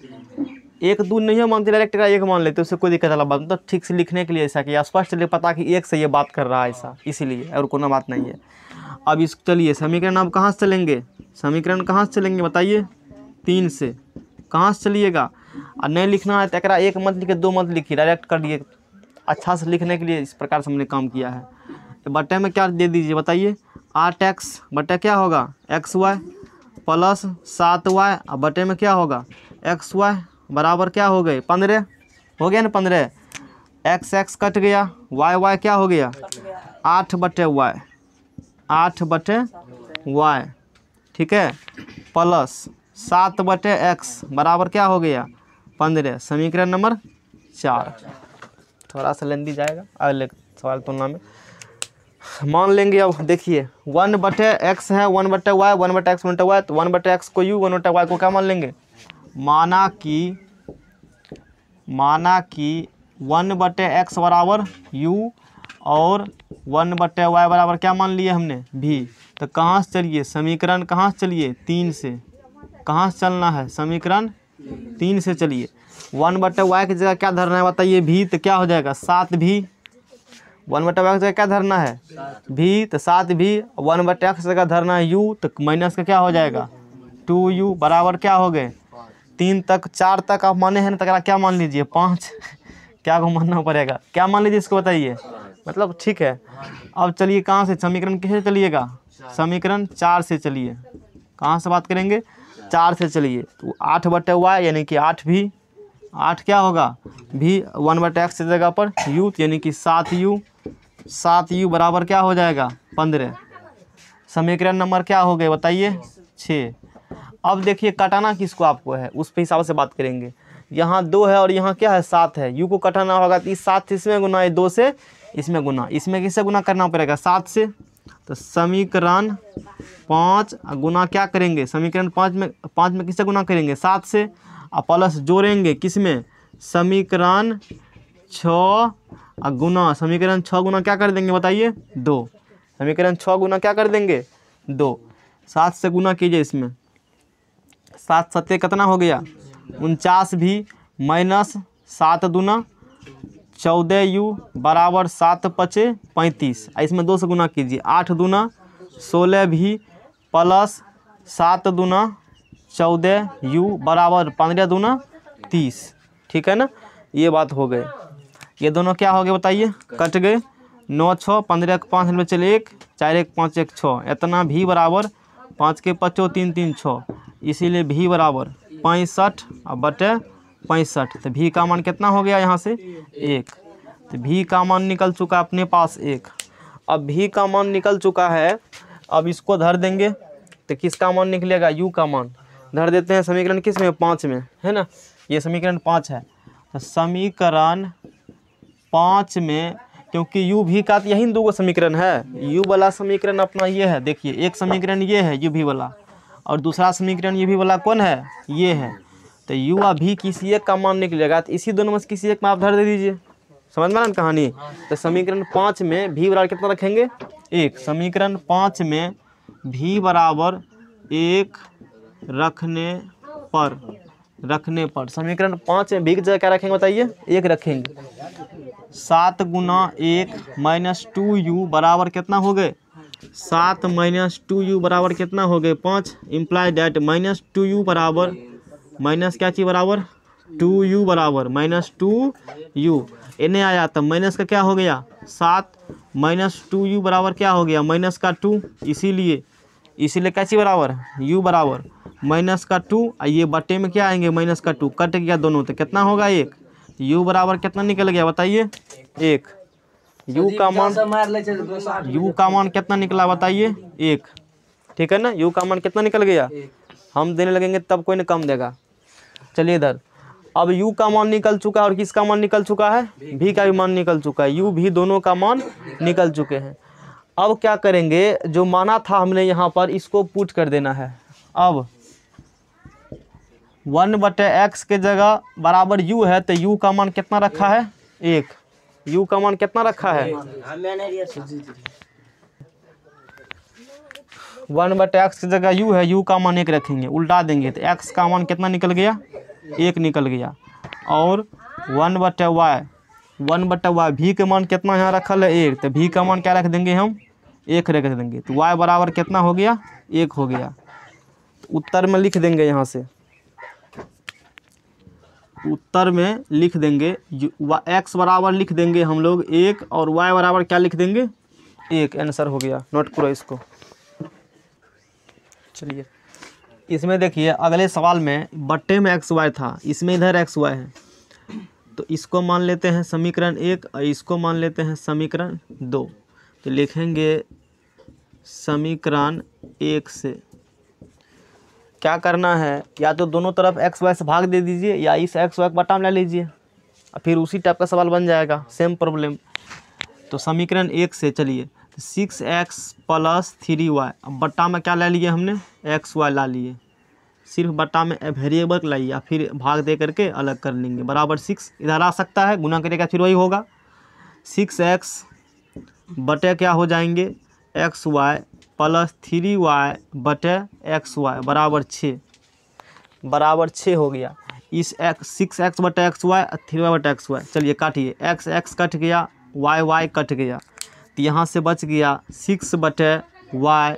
एक दो नहीं मानते डायरेक्ट का एक मान लेते उससे कोई दिक्कत वाला बात मतलब ठीक से लिखने के लिए ऐसा कि स्पष्ट लिए पता कि एक से ये बात कर रहा है ऐसा इसीलिए और कोई बात नहीं है अब इस चलिए समीकरण आप कहाँ से चलेंगे समीकरण कहाँ से चलेंगे बताइए तीन से कहाँ से चलिएगा और नहीं लिखना है तो एक, एक मत लिखे दो मत लिखिए डायरेक्ट कर लिए अच्छा से लिखने के लिए इस प्रकार से हमने काम किया है तो बटे में क्या दे दीजिए बताइए आठ एक्स बटे क्या होगा एक्स वाई प्लस सात वाई और बटे में क्या होगा एक्स वाई बराबर क्या हो गए पंद्रह हो गया ना पंद्रह एक्स एक्स कट गया वाई वाई क्या हो गया आठ बटे वाई आठ बटे वाई ठीक है प्लस सात बटे एक्स बराबर क्या हो गया पंद्रह समीकरण नंबर चार थोड़ा सा लेंदी जाएगा अगले सवाल तुलना में मान लेंगे अब देखिए वन बटे एक्स है वन बटे वाई वन बटे एक्स वन बटे वाई तो वन बटे एक्स को यू वन बटे वाई को क्या मान लेंगे माना कि माना कि वन बटे एक्स बराबर यू और वन बटे वाई बराबर क्या मान लिए हमने भी तो कहाँ से चलिए समीकरण कहाँ से चलिए तीन से कहाँ से चलना है समीकरण तीन से चलिए वन बटे वाई की जगह क्या धरना है बताइए भी तो क्या हो जाएगा सात भी वन बटे वाई की जगह क्या धरना है भी तो सात भी वन बटे एक्स जगह धरना है यू तो माइनस का क्या हो जाएगा टू यू बराबर क्या हो गए तीन तक चार तक आप माने हैं ना तक तो क्या मान लीजिए पाँच क्या को मानना पड़ेगा क्या मान लीजिए इसको बताइए मतलब ठीक है अब चलिए कहाँ से समीकरण कैसे चलिएगा समीकरण चार से चलिए कहाँ से बात करेंगे चार से चलिए तो आठ बटे वाई यानी कि आठ भी आठ क्या होगा भी वन बटे एक्स की जगह पर यू यानी कि सात यू सात यू बराबर क्या हो जाएगा पंद्रह समीकरण नंबर क्या हो गए बताइए छः अब देखिए कटाना किसको आपको है उस पर हिसाब से बात करेंगे यहाँ दो है और यहाँ क्या है सात है यू को कटाना होगा तो इस सात से इसमें गुना है दो से इसमें गुना इसमें किससे गुना करना पड़ेगा सात से तो समीकरण पाँच गुना क्या करेंगे समीकरण पाँच में पाँच में किससे गुना करेंगे सात से और प्लस जोड़ेंगे किस में समीकरण छ गुना समीकरण छः गुना क्या कर देंगे बताइए दो समीकरण छः गुना क्या कर देंगे दो सात से गुना कीजिए इसमें सात सत्य कितना हो गया उनचास भी माइनस सात दूना चौदह यू बराबर सात पचे पैंतीस इसमें दो से गुना कीजिए आठ दूना सोलह भी प्लस सात दूना चौदह यू बराबर पंद्रह दूना तीस ठीक है ना ये बात हो गई ये दोनों क्या हो गए बताइए कट गए नौ छः पंद्रह एक पाँच में चले एक चार एक पाँच एक छः इतना भी बराबर पाँच के पचो तीन तीन छः इसीलिए भी बराबर पैंसठ और बटे पैंसठ तो भी का मान कितना हो गया यहाँ से एक तो भी का मान निकल चुका अपने पास एक अब भी का मान निकल चुका है अब इसको धर देंगे तो किसका मान निकलेगा यू का मान धर देते हैं समीकरण किस में पाँच में है ना ये समीकरण पाँच है तो समीकरण पाँच में क्योंकि यू भी का यही दो समीकरण है यू वाला समीकरण अपना ये है देखिए एक समीकरण ये है यू भी वाला और दूसरा समीकरण ये भी वाला कौन है ये है तो यू आ भी किसी एक का मान निकलेगा तो इसी दोनों में से किसी एक में आप धर दे दीजिए समझ में ना कहानी तो समीकरण पाँच में भी बराबर कितना रखेंगे एक समीकरण पाँच में भी बराबर एक रखने पर रखने पर समीकरण पाँच में भी की जगह क्या रखेंगे बताइए एक रखेंगे सात गुना एक माइनस टू यू बराबर कितना हो गए सात माइनस टू यू बराबर कितना हो गए पाँच imply that minus two U बराबर माइनस क्या चीज बराबर टू यू बराबर माइनस टू यू इन्हें आया तो माइनस का क्या हो गया सात माइनस टू यू बराबर क्या हो गया माइनस का टू इसीलिए इसीलिए क्या चाहिए बराबर यू बराबर माइनस का टू और ये बटे में क्या आएंगे माइनस का टू कट गया दोनों तो कितना होगा एक यू बराबर कितना निकल गया बताइए एक यू का मान यू का मान कितना निकला बताइए एक ठीक है ना यू का मान कितना निकल गया हम देने लगेंगे तब कोई ना कम देगा चलिए इधर अब यू का मान निकल चुका है और किसका मान निकल चुका है भी का भी मान निकल चुका है यू भी दोनों का मान निकल चुके हैं अब क्या करेंगे जो माना था हमने यहाँ पर इसको पुट कर देना है अब वन बटे एक्स के जगह बराबर यू है तो यू का मान कितना रखा है एक यू का मान कितना रखा है हाँ, वन बट एक्स की जगह यू है यू का मान एक रखेंगे उल्टा देंगे तो एक्स का मान कितना निकल गया एक निकल गया और वन बट वाई वन बट वाई भी का मान कितना यहाँ रखल है एक तो भी का मान क्या रख देंगे हम एक रख देंगे तो वाई बराबर कितना हो गया एक हो गया उत्तर में लिख देंगे यहाँ से उत्तर में लिख देंगे एक्स बराबर लिख देंगे हम लोग एक और वाई बराबर क्या लिख देंगे एक आंसर हो गया नोट करो इसको चलिए इसमें देखिए अगले सवाल में बट्टे में एक्स वाई था इसमें इधर एक्स वाई है तो इसको मान लेते हैं समीकरण एक और इसको मान लेते हैं समीकरण दो तो लिखेंगे समीकरण एक से क्या करना है या तो दोनों तरफ एक्स वाई से भाग दे दीजिए या इस एक्स वाई का बटाम ला लीजिए फिर उसी टाइप का सवाल बन जाएगा सेम प्रॉब्लम तो समीकरण एक से चलिए six X plus three Y अब बट्टा में क्या ला लिए हमने एक्स वाई ला लिए सिर्फ बट्टा में वेरिएबल लाइए फिर भाग दे करके अलग कर लेंगे बराबर सिक्स इधर आ सकता है गुना करेगा फिर वही होगा सिक्स एक्स बटे क्या हो जाएंगे X Y plus three Y बटे एक्स वाई बराबर छः बराबर छः हो गया इस एक्स सिक्स एक्स बटे एक्स वाई थ्री वाई बटे एक्स वाई चलिए काटिए एक्स एक्स कट गया वाई वाई कट गया तो यहाँ से बच गया सिक्स बटे वाई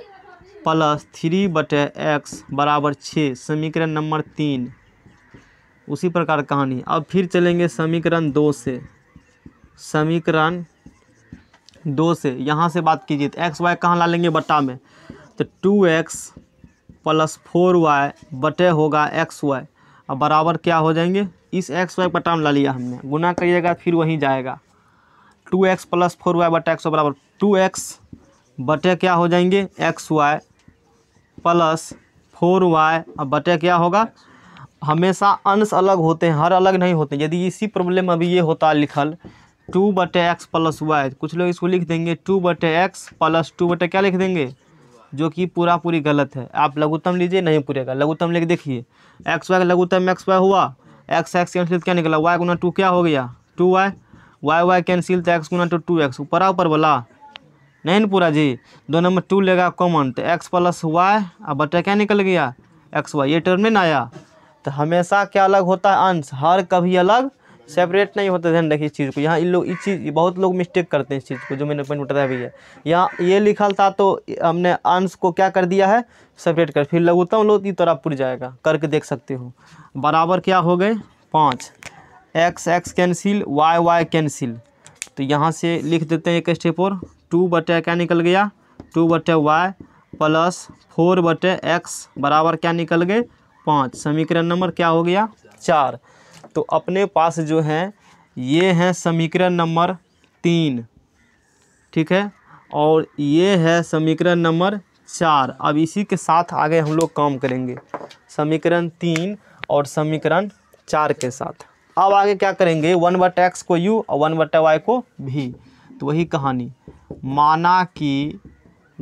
प्लस थ्री बटे एक्स बराबर छः समीकरण नंबर तीन उसी प्रकार कहानी अब फिर चलेंगे समीकरण दो से समीकरण दो से यहाँ से बात कीजिए तो एक्स वाई कहाँ ला लेंगे बट्टा में तो two X plus four Y बटे होगा एक्स वाई अब बराबर क्या हो जाएंगे इस एक्स वाई बटा में ला लिया हमने गुना करिएगा फिर वहीं जाएगा two X plus four Y बटा एक्स बराबर टू एक्स बटे क्या हो जाएंगे X Y plus four Y अब बटे क्या होगा हमेशा अंश अलग होते हैं हर अलग नहीं होते यदि इसी प्रॉब्लम में अभी ये होता लिखल टू बटे एक्स प्लस वाई कुछ लोग इसको लिख देंगे टू बटे एक्स प्लस टू बटे क्या लिख देंगे जो कि पूरा पूरी गलत है आप लघुत्तम लीजिए नहीं पूरेगा लघुत्तम लेके देखिए एक्स वाई का लघुत्तम एक्स वाई हुआ एक्स एक्स कैंसिल क्या निकला वाई गुना टू क्या हो गया two Y Y Y cancel तो एक्स गुना तो टू टू एक्स ऊपर ऊपर वाला नहीं पूरा जी दो नंबर टू लेगा कॉमन तो एक्स प्लस वाई और बटा क्या निकल गया एक्स वाई ये टर्म में ना आया तो हमेशा क्या अलग होता है अंश हर कभी अलग सेपरेट नहीं होता ध्यान रखिए इस चीज़ को यहाँ इन लोग इस चीज़ बहुत लोग मिस्टेक करते हैं इस चीज़ को जो मैंने पॉइंट बताया भैया यहाँ ये लिखा था तो हमने अंश को क्या कर दिया है सेपरेट कर फिर लघुतम लो तो तरफ पुर जाएगा करके देख सकते हो बराबर क्या हो गए पाँच X X cancel Y Y cancel तो यहाँ से लिख देते हैं एक स्टेप और टू बटे क्या निकल गया टू बटे वाई प्लस फोर बटे एक्स बराबर क्या निकल गए पाँच समीकरण नंबर क्या हो गया चार तो अपने पास जो हैं ये हैं समीकरण नंबर तीन ठीक है और ये है समीकरण नंबर चार अब इसी के साथ आगे हम लोग काम करेंगे समीकरण तीन और समीकरण चार के साथ अब आगे क्या करेंगे वन बट एक्स को यू और वन बट वाई को भी तो वही कहानी माना कि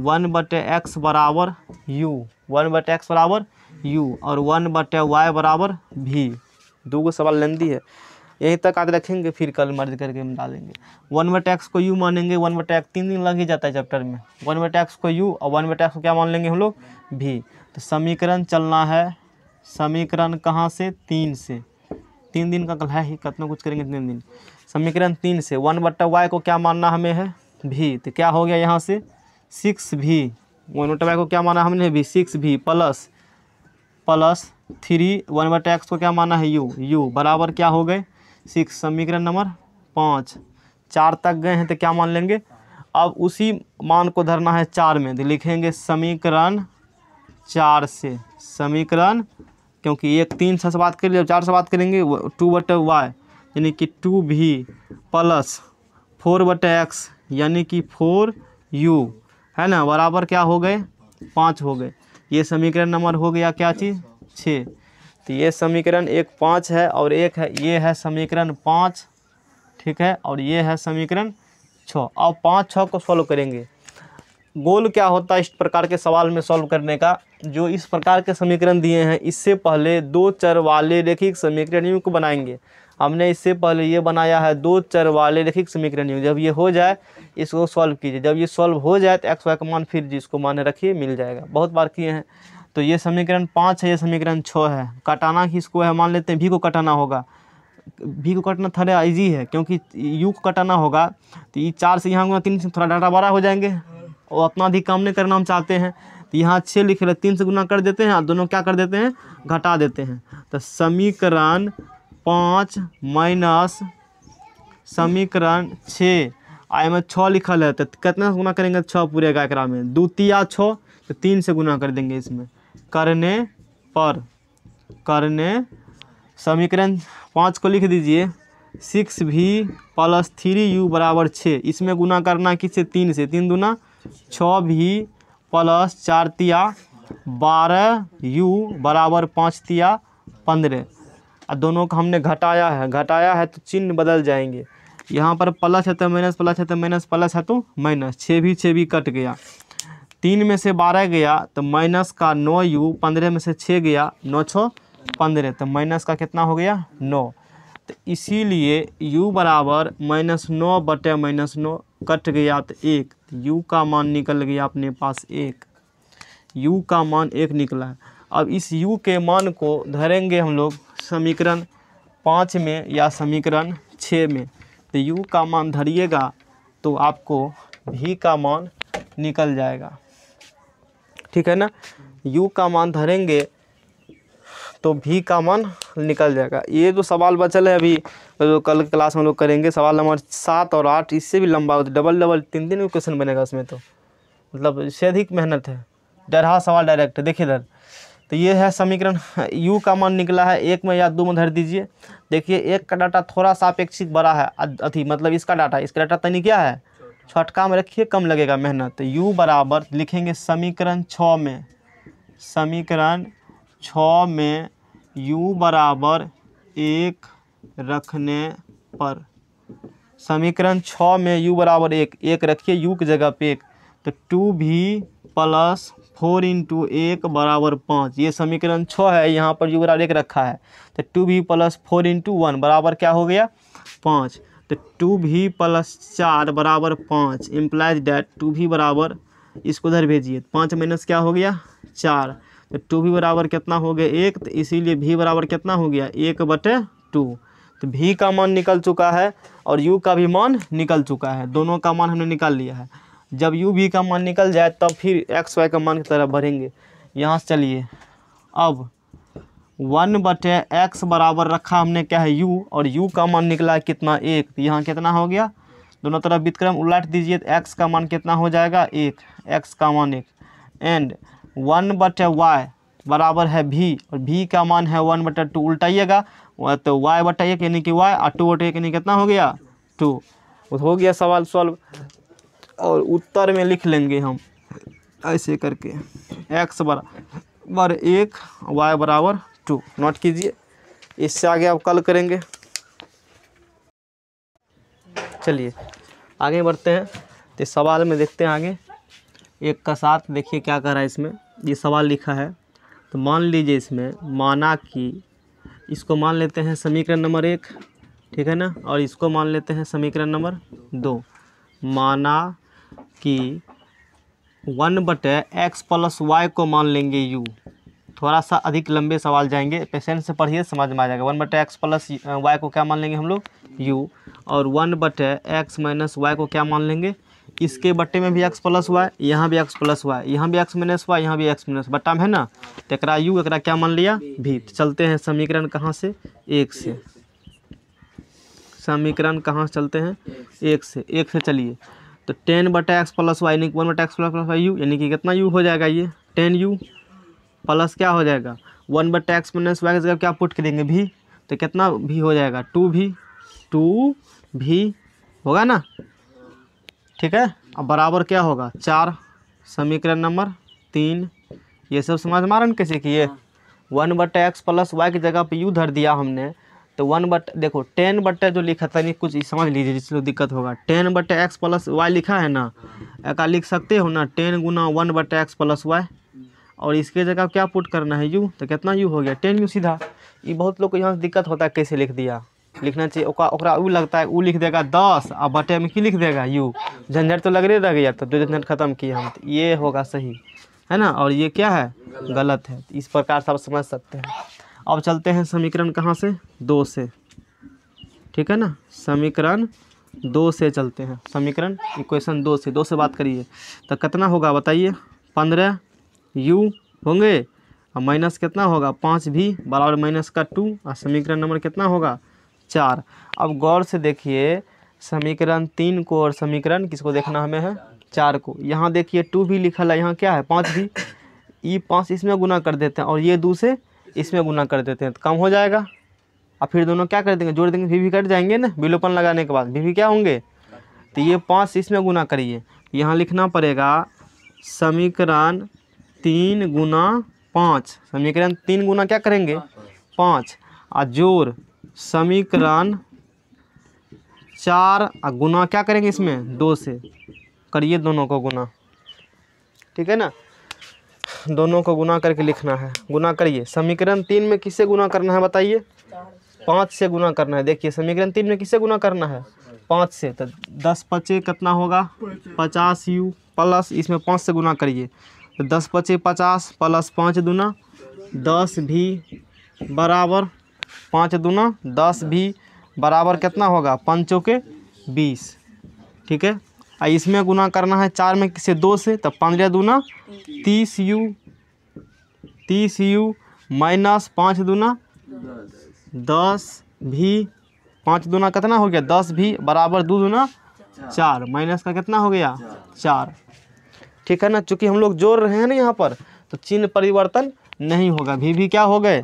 वन बट एक्स बराबर यू वन बट एक्स बराबर यू और वन बट वाई बराबर भी दो गो सवाल लेंदी है यहीं तक आज रखेंगे फिर कल मर्ज करके हम डालेंगे वन वे टैक्स को यू मानेंगे वन वे टैक्स तीन दिन लग ही जाता है चैप्टर में वन वे टैक्स को यू और वन वे टैक्स को क्या मान लेंगे हम लोग भी तो समीकरण चलना है समीकरण कहाँ से तीन से तीन दिन का कल है ही कितना कुछ करेंगे तीन दिन समीकरण तीन से वन बट्टा वाई को क्या मानना हमें है भी तो क्या हो गया यहाँ से सिक्स भी वन बट्टा वाई को क्या माना हमने भी six V plus plus three one बटे एक्स को क्या माना है यू यू बराबर क्या हो गए सिक्स समीकरण नंबर पाँच चार तक गए हैं तो क्या मान लेंगे अब उसी मान को धरना है चार में तो लिखेंगे समीकरण चार से समीकरण क्योंकि एक तीन से बात कर लिया चार से बात करेंगे टू बटे वाई यानी कि टू भी प्लस फोर बटे एक्स यानी कि फोर यू है ना बराबर क्या हो गए पाँच हो गए ये समीकरण नंबर हो गया क्या चीज़ छः तो ये समीकरण एक पाँच है और एक है ये है समीकरण पाँच ठीक है और ये है समीकरण छः अब पाँच छः को सॉल्व करेंगे गोल क्या होता है इस प्रकार के सवाल में सॉल्व करने का जो इस प्रकार के समीकरण दिए हैं इससे पहले दो चर वाले रेखिक समीकरण को बनाएंगे हमने इससे पहले ये बनाया है दो चर वाले रेखिक समीकरण योग जब ये हो जाए इसको सॉल्व कीजिए जब ये सॉल्व हो जाए तो एक्स वाई का मान फिर जिसको मान रखिए मिल जाएगा बहुत बार किए हैं तो ये समीकरण पाँच है ये समीकरण छः है कटाना किसको है मान लेते हैं भी को कटाना होगा भी को कटना थोड़ा ईजी है क्योंकि यू को कटाना होगा तो ये चार से यहाँ तीन से थोड़ा डाटा बड़ा हो जाएंगे और अपना अधिक काम नहीं करना हम चाहते हैं तो यहाँ छः लिख रहे तीन से गुना कर देते हैं और दोनों क्या कर देते हैं घटा देते हैं तो समीकरण पाँच माइनस समीकरण छः आई में छः लिखल है तो कितना गुना करेंगे छः पूरे का एकरा में द्वितीया छः तो तीन से गुना कर देंगे इसमें करने पर करने समीकरण पाँच को लिख दीजिए six V plus three you बराबर छः इसमें गुना करना से तीन से तीन दुना छः भी प्लस चार तिया बारह यू बराबर पाँच तिया पंद्रह और दोनों को हमने घटाया है घटाया है तो चिन्ह बदल जाएंगे यहाँ पर प्लस है तो माइनस प्लस है तो माइनस प्लस है तो माइनस छः भी छः भी कट गया तीन में से बारह गया तो माइनस का नौ यू पंद्रह में से छः गया नौ छः पंद्रह तो माइनस का कितना हो गया नौ तो इसीलिए u बराबर माइनस नौ बटे माइनस नौ कट गया तो एक तो u का मान निकल गया अपने पास एक u का मान एक निकला अब इस u के मान को धरेंगे हम लोग समीकरण पाँच में या समीकरण छः में तो u का मान धरिएगा तो आपको v का मान निकल जाएगा ठीक है ना u का मान धरेंगे तो भी का मान निकल जाएगा ये जो सवाल बचल है अभी जो कल क्लास में लोग करेंगे सवाल नंबर सात और आठ इससे भी लंबा होता है डबल डबल तीन तीन क्वेश्चन बनेगा उसमें तो मतलब इससे अधिक मेहनत है डरहा सवाल डायरेक्ट देखिए इधर तो ये है समीकरण u का मान निकला है एक में या दो में धर दीजिए देखिए एक का डाटा थोड़ा सा अपेक्षित बड़ा है अथी मतलब इसका डाटा इसका डाटा तनी क्या है छोटका में रखिए कम लगेगा मेहनत तो u बराबर लिखेंगे समीकरण छ में समीकरण छ में u बराबर एक रखने पर समीकरण छ में u बराबर एक एक रखिए u की जगह पे एक तो टू भी प्लस फोर इंटू एक बराबर पाँच ये समीकरण छः है यहाँ पर जो बराबर एक रखा है तो टू भी प्लस फोर इंटू वन बराबर क्या हो गया पाँच तो टू भी प्लस चार बराबर पाँच इम्प्लाइज डैट टू भी बराबर इसको उधर भेजिए पाँच माइनस क्या हो गया चार तो टू भी बराबर कितना हो गया एक तो इसीलिए भी बराबर कितना हो गया एक बटे टू तो भी का मान निकल चुका है और यू का भी मान निकल चुका है दोनों का मान हमने निकाल लिया है जब यू वी का मान निकल जाए तब फिर एक्स वाई का मान की तरह बढ़ेंगे यहाँ से चलिए अब वन बटे एक्स बराबर रखा हमने क्या है यू और यू का मान निकला है कितना एक तो यहाँ कितना हो गया दोनों तरफ विक्रम उलट दीजिए तो एक्स का मान कितना हो जाएगा एक एक्स का मान एक एंड वन बटे वाई बराबर है भी और भी का मान है वन बटे टू उल्टाइएगा तो वाई बटा एक यानी कि वाई और टू बटे एक यानी कितना हो गया टू तो हो गया सवाल सॉल्व और उत्तर में लिख लेंगे हम ऐसे करके एक्स बराबर एक वाई बराबर टू नोट कीजिए इससे आगे आप कल करेंगे चलिए आगे बढ़ते हैं तो सवाल में देखते हैं आगे एक का साथ देखिए क्या कर रहा है इसमें ये सवाल लिखा है तो मान लीजिए इसमें माना कि इसको मान लेते हैं समीकरण नंबर एक ठीक है ना और इसको मान लेते हैं समीकरण नंबर दो माना कि वन बटे एक्स प्लस वाई को मान लेंगे यू थोड़ा सा अधिक लंबे सवाल जाएंगे पेशेंट से पढ़िए समझ में आ जाएगा वन बटे एक्स प्लस वाई को क्या मान लेंगे हम लोग यू और वन बटे एक्स माइनस वाई को क्या मान लेंगे इसके बट्टे में भी एक्स प्लस वाई यहाँ भी एक्स प्लस वाई यहाँ भी एक्स माइनस वाई यहाँ भी एक्स माइनस बट्टा में है ना तो एक यू एक क्या मान लिया भी तो चलते हैं समीकरण कहाँ से एक से समीकरण कहाँ से चलते हैं एक से एक से चलिए तो टेन बटा एक्स प्लस वाई यानी कि वन बटा X plus plus Y U यानी कि कितना यू हो जाएगा ये टेन यू प्लस क्या हो जाएगा वन बटा एक्स माइनस वाई जगह क्या पुट करेंगे भी तो कितना भी हो जाएगा टू भी टू भी होगा ना ठीक है अब बराबर क्या होगा चार समीकरण नंबर तीन ये सब समाज मारण कैसे किए हाँ। वन बटा एक्स प्लस वाई की जगह पर यू धर दिया हमने तो वन बट देखो टेन बट्टे जो लिखा था कुछ समझ लीजिए जिससे दिक्कत होगा टेन बट्टे एक्स प्लस वाई लिखा है ना एक लिख सकते हो ना टेन गुना वन बट एक्स प्लस वाई और इसके जगह क्या पुट करना है यू तो कितना यू हो गया टेन यू सीधा ये बहुत लोग को यहाँ से दिक्कत होता है कैसे लिख दिया लिखना चाहिए वो लगता है वो लिख देगा दस और बटे में कि लिख देगा यू झंझट तो लग रही रह गया तो दो झंझट खत्म किया हम तो ये होगा सही है ना और ये क्या है गलत है इस प्रकार से आप समझ सकते हैं अब चलते हैं समीकरण कहाँ से दो से ठीक है ना समीकरण दो से चलते हैं समीकरण इक्वेशन दो से दो से बात करिए तो कितना होगा बताइए पंद्रह यू होंगे और माइनस कितना होगा पाँच भी बराबर माइनस का टू और समीकरण नंबर कितना होगा चार अब गौर से देखिए समीकरण तीन को और समीकरण किसको देखना हमें है चार को यहाँ देखिए टू भी लिखा है यहाँ क्या है पाँच भी ई पाँच इसमें गुना कर देते हैं और ये दो से इसमें गुना कर देते हैं तो कम हो जाएगा और फिर दोनों क्या कर देंगे जोड़ देंगे भी भी कट जाएंगे ना बिलोपन लगाने के बाद भी भी क्या होंगे तो ये पाँच इसमें गुना करिए यहाँ लिखना पड़ेगा समीकरण तीन गुना पाँच समीकरण तीन गुना क्या करेंगे पाँच और जोड़ समीकरण चार और गुना क्या करेंगे इसमें दो से करिए दोनों को गुना ठीक है ना दोनों को गुना करके लिखना है गुना करिए समीकरण तीन में किससे गुना करना है बताइए पाँच से गुना करना है देखिए समीकरण तीन में किससे गुना करना है पाँच से तो दस पचे कितना होगा पचास यू प्लस इसमें पाँच से गुना करिए तो दस पचे पचास प्लस पाँच दूना दस भी बराबर पाँच दूना दस भी बराबर कितना होगा पंचों के बीस ठीक है और इसमें गुना करना है चार में किसे दो से तब पंद्रह दूना तीस यू तीस यू माइनस पाँच दूना दस भी पाँच दूना कितना हो गया दस भी बराबर दो दूना चार माइनस का कितना हो गया चार ठीक है ना चूँकि हम लोग जोड़ रहे हैं ना यहाँ पर तो चिन्ह परिवर्तन नहीं होगा भी भी क्या हो गए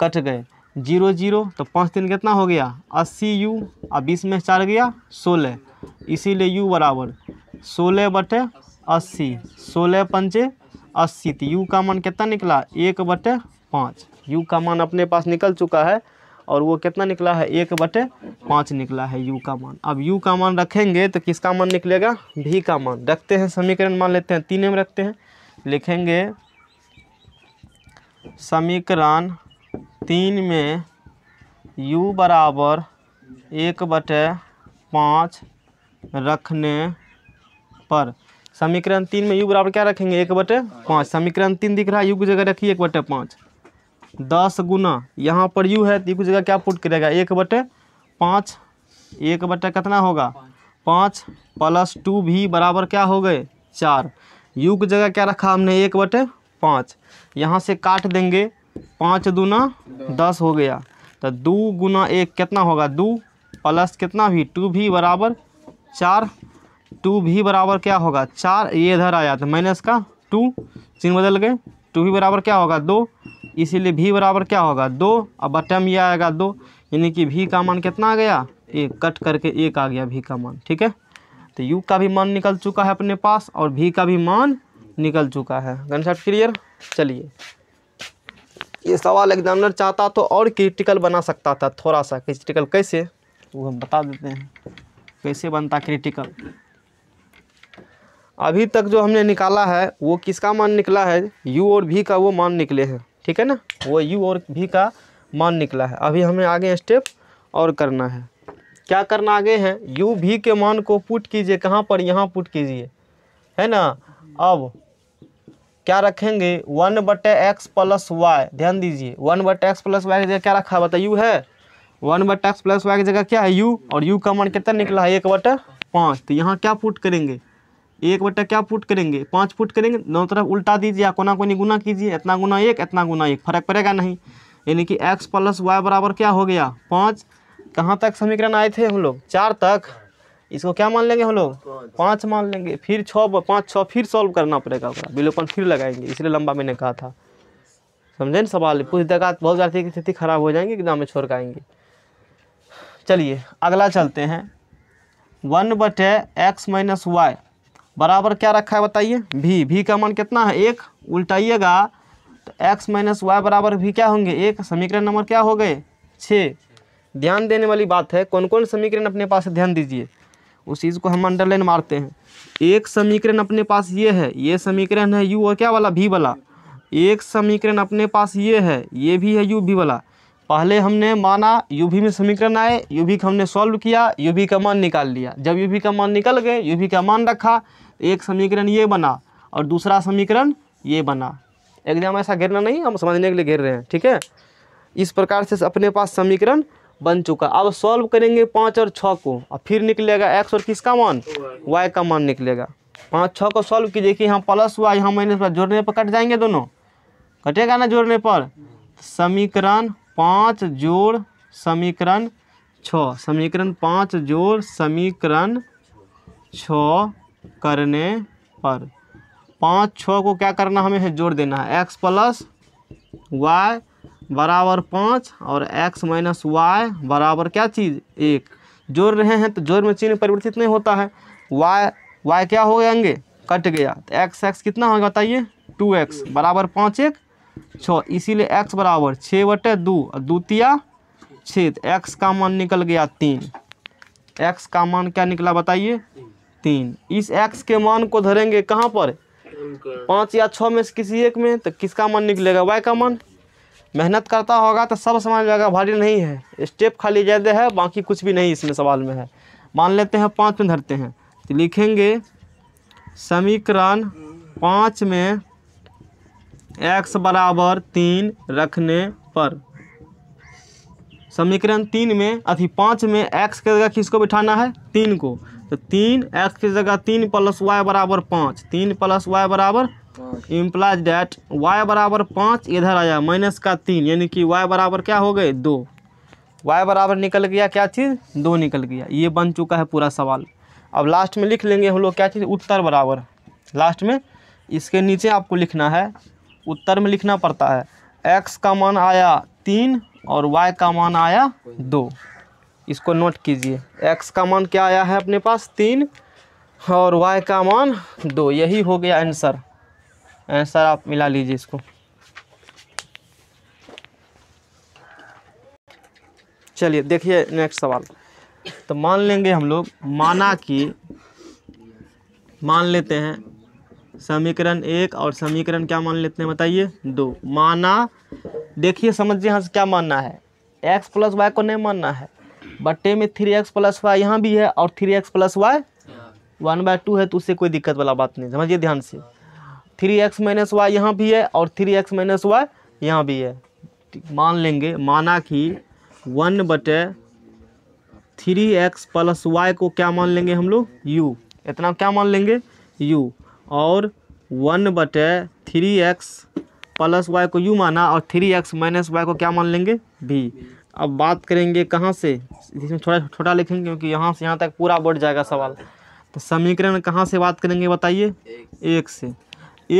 कट गए जीरो जीरो तो पाँच दिन कितना हो गया अस्सी यू और बीस में चार गया सोलह इसीलिए यू बराबर सोलह बटे अस्सी सोलह पंचे अस्सी तो यू का मान कितना निकला एक बटे पाँच यू का मान अपने पास निकल चुका है और वो कितना निकला है एक बटे पाँच निकला है यू का मान अब यू का मान रखेंगे तो किसका मान निकलेगा भी का मान रखते हैं समीकरण मान लेते हैं तीन में रखते हैं लिखेंगे समीकरण तीन में यू बराबर एक बटे पाँच रखने पर समीकरण तीन में यू बराबर क्या रखेंगे एक बटे पाँच समीकरण तीन दिख रहा है युग की जगह रखिए एक बटे पाँच दस गुना यहाँ पर यू है तो युग जगह क्या पुट करेगा एक बटे पाँच एक बटे कितना होगा पाँच प्लस टू भी बराबर क्या हो गए चार यू की जगह क्या रखा हमने एक बटे पाँच यहाँ से काट देंगे पाँच दूना दस हो गया तो दो गुना एक कितना होगा दो प्लस कितना भी टू भी बराबर चार टू भी बराबर क्या होगा चार ये इधर आया तो माइनस का टू चिन्ह बदल गए टू भी बराबर क्या होगा दो इसीलिए भी बराबर क्या होगा दो अब बटम ये आएगा दो यानी कि भी का मान कितना आ गया एक कट करके एक आ गया भी का मान ठीक है तो यू का भी मान निकल चुका है अपने पास और भी का भी मान निकल चुका है कंसेप्ट क्लियर चलिए ये सवाल एग्जामिनर चाहता तो और क्रिटिकल बना सकता था थोड़ा सा क्रिटिकल कैसे वो हम बता देते हैं कैसे बनता क्रिटिकल अभी तक जो हमने निकाला है वो किसका मान निकला है यू और भी का वो मान निकले हैं ठीक है ना वो यू और भी का मान निकला है अभी हमें आगे स्टेप और करना है क्या करना आगे है यू भी के मान को पुट कीजिए कहाँ पर यहाँ पुट कीजिए है ना अब क्या रखेंगे वन बटे एक्स प्लस वाई ध्यान दीजिए वन बटे एक्स प्लस वाई क्या रखा है यू है वन बट एक्स प्लस वाई की जगह क्या है यू और यू का मान कितना निकला है एक बटा पाँच तो यहाँ क्या फुट करेंगे एक बटा क्या फुट करेंगे पाँच फुट करेंगे दोनों तरफ उल्टा दीजिए या कोना कोनी गुना कीजिए इतना गुना एक इतना गुना एक फर्क पड़ेगा नहीं यानी कि एक्स प्लस वाई बराबर क्या हो गया पाँच कहाँ तक समीकरण आए थे हम लोग चार तक इसको क्या मान लेंगे हम लोग पाँच मान लेंगे फिर छः पाँच छः फिर सॉल्व करना पड़ेगा उसका बिलोपन फिर लगाएंगे इसलिए लंबा मैंने कहा था समझे ना सवाल पूछ देगा बहुत ज़्यादा स्थिति खराब हो जाएंगी एकदम में छोड़ के आएंगे चलिए अगला चलते हैं वन बटे एक्स माइनस वाई बराबर क्या रखा है बताइए भी भी का मान कितना है एक उल्टाइएगा तो एक्स माइनस वाई बराबर भी क्या होंगे एक समीकरण नंबर क्या हो गए छः ध्यान देने वाली बात है कौन कौन समीकरण अपने पास ध्यान दीजिए उस चीज़ को हम अंडरलाइन मारते हैं एक समीकरण अपने पास ये है ये समीकरण है यू और क्या वाला भी वाला एक समीकरण अपने पास ये है ये भी है यू भी वाला पहले हमने माना भी में समीकरण आए भी का हमने सॉल्व किया भी का मान निकाल लिया जब भी का मान निकल गए भी का मान रखा एक समीकरण ये बना और दूसरा समीकरण ये बना एकदम ऐसा घेरना नहीं हम समझने के लिए घेर रहे हैं ठीक है इस प्रकार से अपने पास समीकरण बन चुका अब सॉल्व करेंगे पाँच और छः को और फिर निकलेगा एक्स और किसका मान वाई का मान निकलेगा पाँच छः को सॉल्व कीजिए कि हम प्लस हुआ यहाँ माइनस हुआ जोड़ने पर कट जाएंगे दोनों कटेगा ना जोड़ने पर समीकरण पाँच जोड़ समीकरण छः समीकरण पाँच जोड़ समीकरण छः करने पर पाँच छ को क्या करना हमें है जोड़ देना है एक्स प्लस वाई बराबर पाँच और एक्स माइनस वाई बराबर क्या चीज़ एक जोड़ रहे हैं तो जोड़ में चिन्ह परिवर्तित नहीं होता है वाई वाई क्या हो गया अंगे कट गया तो एक्स एक्स कितना होगा बताइए टू एक्स बराबर पाँच एक छः इसीलिए एक्स बराबर छः बटे दो दू, द्वितीया छः तो एक्स का मान निकल गया तीन एक्स का मान क्या निकला बताइए तीन इस एक्स के मान को धरेंगे कहाँ पर पाँच या छः में से किसी एक में तो किसका मन निकलेगा वाई का मन मेहनत करता होगा तो सब समझ जाएगा भारी नहीं है स्टेप खाली ज़्यादा है बाकी कुछ भी नहीं इसमें सवाल में है मान लेते हैं पाँच में धरते हैं तो लिखेंगे समीकरण पाँच में एक्स बराबर तीन रखने पर समीकरण तीन में अथी पाँच में एक्स के जगह किसको बिठाना है तीन को तो तीन एक्स की जगह तीन प्लस वाई बराबर पाँच तीन प्लस वाई बराबर इम्प्लाइज डैट वाई बराबर पाँच इधर आया माइनस का तीन यानी कि वाई बराबर क्या हो गए दो वाई बराबर निकल गया क्या चीज़ दो निकल गया ये बन चुका है पूरा सवाल अब लास्ट में लिख लेंगे हम लोग क्या चीज़ उत्तर बराबर लास्ट में इसके नीचे आपको लिखना है उत्तर में लिखना पड़ता है एक्स का मान आया तीन और वाई का मान आया दो इसको नोट कीजिए एक्स का मान क्या आया है अपने पास तीन और वाई का मान दो यही हो गया आंसर आंसर आप मिला लीजिए इसको चलिए देखिए नेक्स्ट सवाल तो मान लेंगे हम लोग माना कि मान लेते हैं समीकरण एक और समीकरण क्या मान लेते हैं बताइए दो माना देखिए समझिए यहाँ से क्या मानना है एक्स प्लस वाई को नहीं मानना है बट्टे में थ्री एक्स प्लस वाई यहाँ भी है और three x plus Y one by two है तो उससे कोई दिक्कत वाला बात नहीं समझिए ध्यान से थ्री एक्स माइनस वाई यहाँ भी है और थ्री एक्स माइनस वाई यहाँ भी है मान लेंगे माना कि वन बटे थ्री एक्स प्लस वाई को क्या मान लेंगे हम लोग यू इतना क्या मान लेंगे यू और वन बटे थ्री एक्स प्लस वाई को यू माना और थ्री एक्स माइनस वाई को क्या मान लेंगे भी अब बात करेंगे कहाँ से इसमें थोड़ा छोटा लिखेंगे क्योंकि यहाँ से यहाँ तक पूरा बढ़ जाएगा सवाल तो समीकरण कहाँ से बात करेंगे बताइए एक से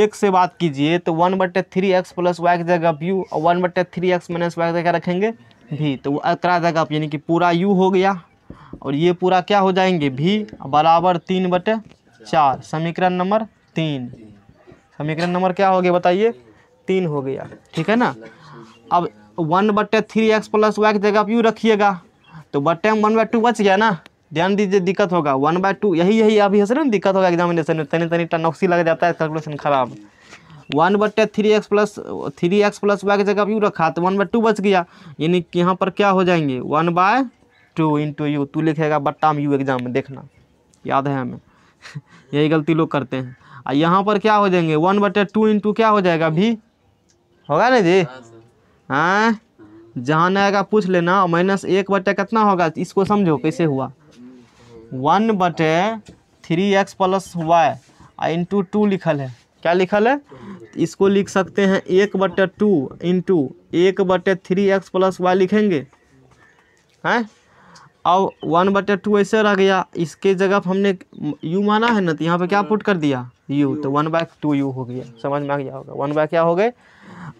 एक से बात कीजिए तो वन बटे थ्री एक्स प्लस वाई की जगह यू और वन बटे थ्री एक्स माइनस वाई जगह रखेंगे भी तो वो जाएगा जगह आप यानी कि पूरा यू हो गया और ये पूरा क्या हो जाएंगे भी बराबर तीन बटे चार समीकरण नंबर तीन समीकरण नंबर क्या हो गया बताइए तीन हो गया ठीक है ना अब वन बट्टे थ्री एक्स प्लस वाई की जगह आप यू रखिएगा तो बट्टे में वन बाय टू बच गया ना ध्यान दीजिए दिक्कत होगा वन बाय टू यही यही अभी हंस ना दिक्कत होगा एग्जामिनेशन में तनी तनी नौकसी लग जाता है कैलकुलेशन खराब वन बट्टे three x plus three x plus Y की जगह यू रखा तो वन बाय टू बच गया यानी कि यहाँ पर क्या हो जाएंगे one by two into U तू लिखेगा बट्टा में यू एग्जाम में देखना याद है हमें यही गलती लोग करते हैं और यहाँ पर क्या हो जाएंगे वन बटे टू इंटू क्या हो जाएगा भी होगा ना जी हाँ, हाँ? जहाँ न आएगा पूछ लेना और माइनस एक बटे कितना होगा इसको समझो कैसे हुआ वन बटे three x plus y into two लिखल है क्या लिखल है इसको लिख सकते हैं एक बटे टू इंटू एक बटे थ्री एक्स प्लस वाई लिखेंगे हैं हाँ? अब वन बटे टू ऐसे रह गया इसके जगह पर हमने यू माना है ना तो यहाँ पे क्या पुट कर दिया यू तो वन बाय टू यू हो गया समझ में आ गया होगा वन बाय क्या हो गए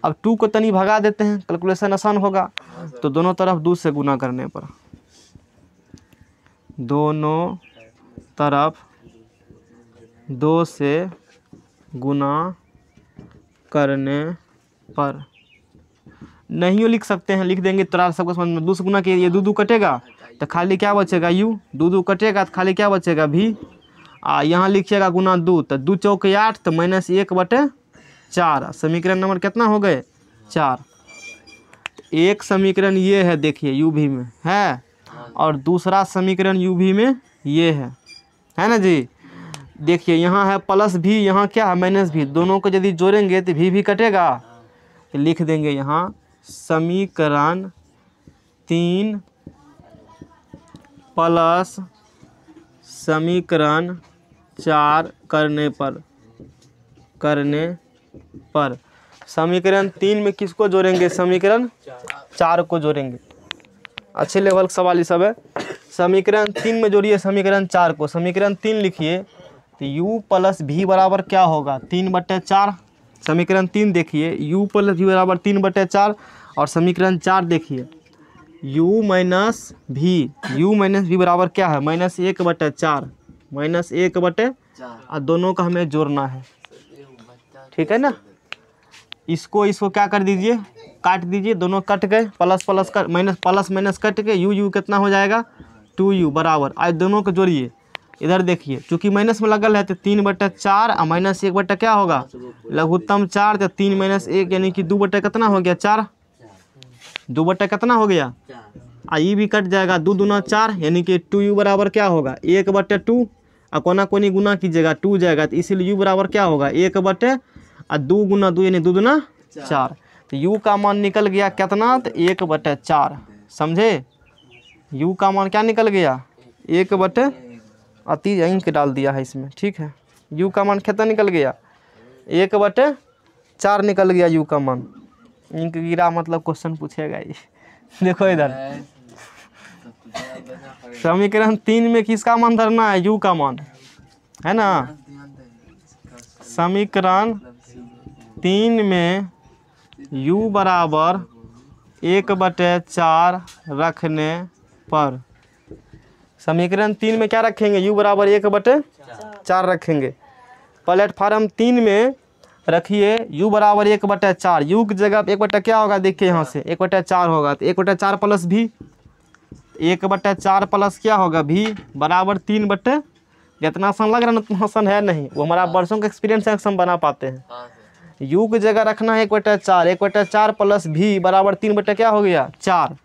अब टू को तनी भगा देते हैं कैलकुलेशन आसान होगा तो दोनों तरफ दो से गुना करने पर दोनों तरफ दो से गुना करने पर नहीं लिख सकते हैं लिख देंगे तो सबको समझ में दो से गुना किए ये दो दो कटेगा तो खाली क्या बचेगा यू दो दो कटेगा तो खाली क्या बचेगा भी आ यहाँ लिखिएगा गुना दो तो दो चौके आठ तो माइनस एक बटे चार समीकरण नंबर कितना हो गए चार एक समीकरण ये है देखिए यू भी में है और दूसरा समीकरण यू भी में ये है है ना जी देखिए यहाँ है प्लस भी यहाँ क्या है माइनस भी दोनों को यदि जोड़ेंगे तो भी भी कटेगा तो लिख देंगे यहाँ समीकरण तीन प्लस समीकरण चार करने पर करने पर समीकरण तीन में किसको जोड़ेंगे समीकरण चार को जोड़ेंगे अच्छे लेवल का सवाल ये सब है समीकरण तीन में जोड़िए समीकरण चार को समीकरण तीन लिखिए तो u प्लस भी बराबर क्या होगा तीन बटे चार समीकरण तीन देखिए u प्लस भी बराबर तीन बटे चार और समीकरण चार देखिए u माइनस भी यू माइनस भी बराबर क्या है माइनस एक बटे चार माइनस एक बटे और दोनों का हमें जोड़ना है ठीक है ना इसको इसको क्या कर दीजिए काट दीजिए दोनों कट गए प्लस प्लस कर माइनस प्लस माइनस कट गए यू यू कितना हो जाएगा टू यू बराबर आज दोनों को जोड़िए इधर देखिए चूँकि माइनस में लगल है तो तीन बटे चार और माइनस एक बटा क्या होगा लघुत्तम चार तो तीन माइनस एक यानी कि दो बटे कितना हो गया चार दो बट्टा कितना हो गया आ ये भी कट जाएगा दो दूना चार यानी कि टू यू बराबर क्या होगा एक बट्टे टू और कोना कोनी गुना कीजिएगा टू जाएगा तो इसीलिए यू बराबर क्या होगा एक बट्टे और दो गुना दो यानी दो दूना चार तो यू का मान निकल गया कितना तो एक बटे चार समझे यू का मान क्या निकल गया एक बटे अति अंक डाल दिया है इसमें ठीक है यू का मान कितना निकल गया एक बटे चार निकल गया यू का मान इंक गिरा मतलब क्वेश्चन पूछेगा ये देखो इधर तो समीकरण तीन में किसका मान धरना है यू का मान है ना समीकरण मतलब तीन में u बराबर एक बटे चार रखने पर समीकरण तीन में क्या रखेंगे u बराबर एक बटे चार रखेंगे प्लेटफार्म तीन में रखिए u बराबर एक बटे चार यू की जगह एक बटे क्या होगा देखिए यहाँ से एक बटे चार होगा तो एक बटे चार प्लस भी एक बटे चार प्लस क्या होगा भी बराबर तीन बटे जितना आसान लग रहा है उतना आसान है नहीं वो हमारा बरसों का एक्सपीरियंस है हम बना पाते हैं यू हाँ की जगह रखना है एक बटे चार एक बटे चार प्लस भी बराबर तीन बटे क्या हो गया चार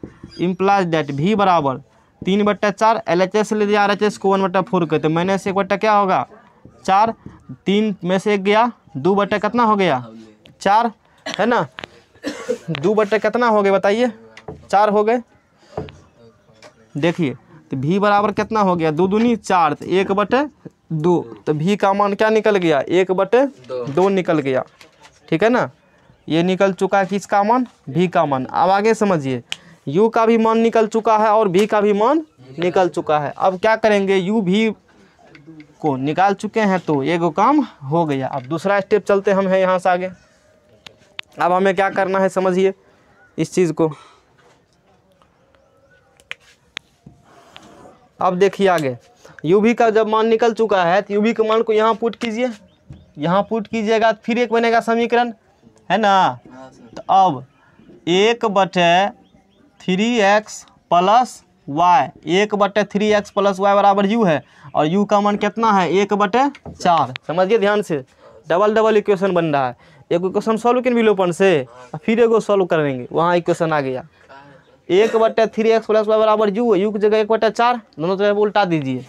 इम्प्लाइज डेट भी बराबर तीन बट्टा चार एल एच एस ले दिया आर एच एस को वन बट्टा फोर तो माइनस एक बट्टा क्या होगा चार तीन में से एक गया दो बटे कितना हो गया चार है ना दो बटे कितना हो गए बताइए चार हो गए देखिए तो भी बराबर कितना हो गया दो दूनी चार तो एक बटे दो तो भी का मान क्या निकल गया एक बटे दो, निकल गया ठीक है ना ये निकल चुका है किसका मान भी का मान अब आगे समझिए यू का भी मान निकल चुका है और भी का भी मान निकल चुका है अब क्या करेंगे यू भी को निकाल चुके हैं तो एगो काम हो गया अब दूसरा स्टेप चलते हम हैं यहाँ से आगे अब हमें क्या करना है समझिए इस चीज़ को अब देखिए आगे यू भी का जब मान निकल चुका है तो यू भी के मान को यहाँ पुट कीजिए यहाँ पुट कीजिएगा तो फिर एक बनेगा समीकरण है ना तो अब एक बटे थ्री एक्स प्लस वाई एक बटे थ्री एक्स प्लस वाई बराबर यू है और यू का मान कितना है एक बटे चार समझिए ध्यान से डबल डबल इक्वेशन बन रहा है एक इक्वेशन सॉल्व किन विलोपन से फिर एगो सॉल्व करेंगे वहाँ इक्वेशन आ गया एक बटे थ्री एक्स प्लस वाई बराबर यू यू की जगह एक बटे चार दोनों तरफ उल्टा दीजिए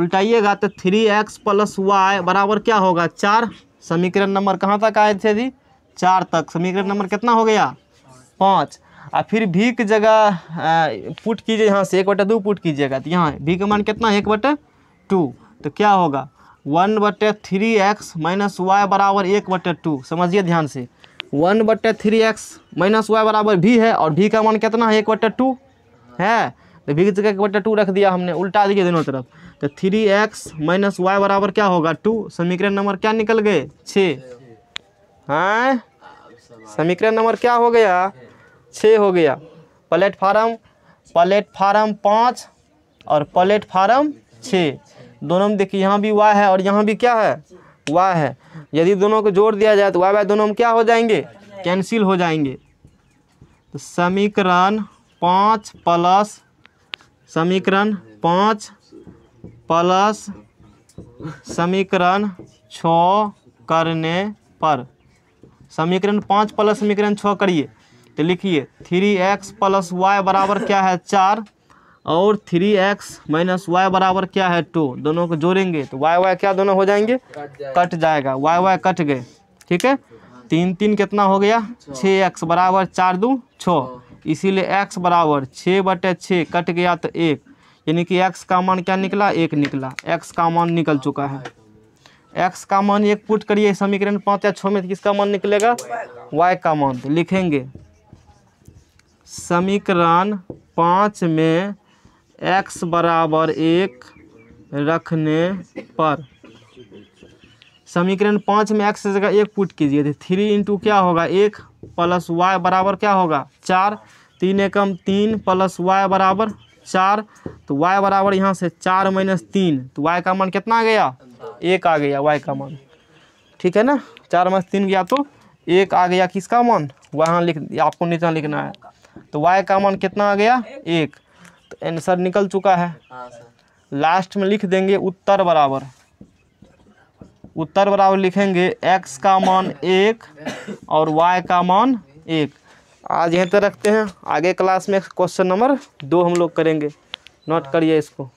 उल्टाइएगा तो थ्री एक्स प्लस वाई बराबर क्या होगा चार समीकरण नंबर कहाँ तक आए थे जी चार तक समीकरण नंबर कितना हो गया पाँच और फिर भी की जगह पुट कीजिए यहाँ से एक बटे दो पुट कीजिएगा तो यहाँ भी का मान कितना है एक बटे टू तो क्या होगा वन बटे थ्री एक्स माइनस वाई बराबर एक बटे टू समझिए ध्यान से वन बटे थ्री एक्स माइनस वाई बराबर भी है और भी का मान कितना है एक बटे टू है तो भी जगह एक बटे टू रख दिया हमने उल्टा दिए दोनों तरफ तो थ्री एक्स माइनस वाई बराबर क्या होगा टू समीकरण नंबर क्या निकल गए छः हैं हाँ? समीकरण नंबर क्या हो गया छ हो गया प्लेटफार्म प्लेटफार्म पाँच और प्लेटफार्म छः दोनों में देखिए यहाँ भी वाई है और यहाँ भी क्या है वाई है यदि दोनों को जोड़ दिया जाए तो वाई वाई दोनों में क्या हो जाएंगे कैंसिल हो जाएंगे तो समीकरण पाँच प्लस समीकरण पाँच प्लस समीकरण छ करने पर समीकरण पाँच प्लस समीकरण छ करिए तो लिखिए थ्री एक्स प्लस वाई बराबर क्या है चार और थ्री एक्स माइनस वाई बराबर क्या है टू दोनों को जोड़ेंगे तो वाई वाई क्या दोनों हो जाएंगे कट जाएगा वाई वाई कट गए ठीक है तीन तीन कितना हो गया छः एक्स बराबर चार दो छः इसीलिए एक्स बराबर छः बटे छः कट गया तो एक यानी कि एक्स का मान क्या निकला एक निकला एक्स का मान निकल चुका है एक्स का मान एक पुट करिए समीकरण पाँच या छः में तो किसका मान निकलेगा वाई का मान तो लिखेंगे समीकरण पाँच में एक्स बराबर एक रखने पर समीकरण पाँच में एक्स जगह एक पुट कीजिए तो थ्री इंटू क्या होगा एक प्लस वाई बराबर क्या होगा चार तीन एकम तीन प्लस वाई बराबर चार तो वाई बराबर यहाँ से चार माइनस तीन तो वाई का मान कितना आ गया एक आ गया वाई का मान ठीक है ना चार माइनस तीन गया तो एक आ गया किसका मान वहाँ लिख आपको नीचा लिखना है तो वाई का मान कितना आ गया एक तो आंसर निकल चुका है हाँ, लास्ट में लिख देंगे उत्तर बराबर उत्तर बराबर लिखेंगे एक्स का मान एक और वाई का मान एक आज यहीं तक रखते हैं आगे क्लास में क्वेश्चन नंबर दो हम लोग करेंगे नोट करिए इसको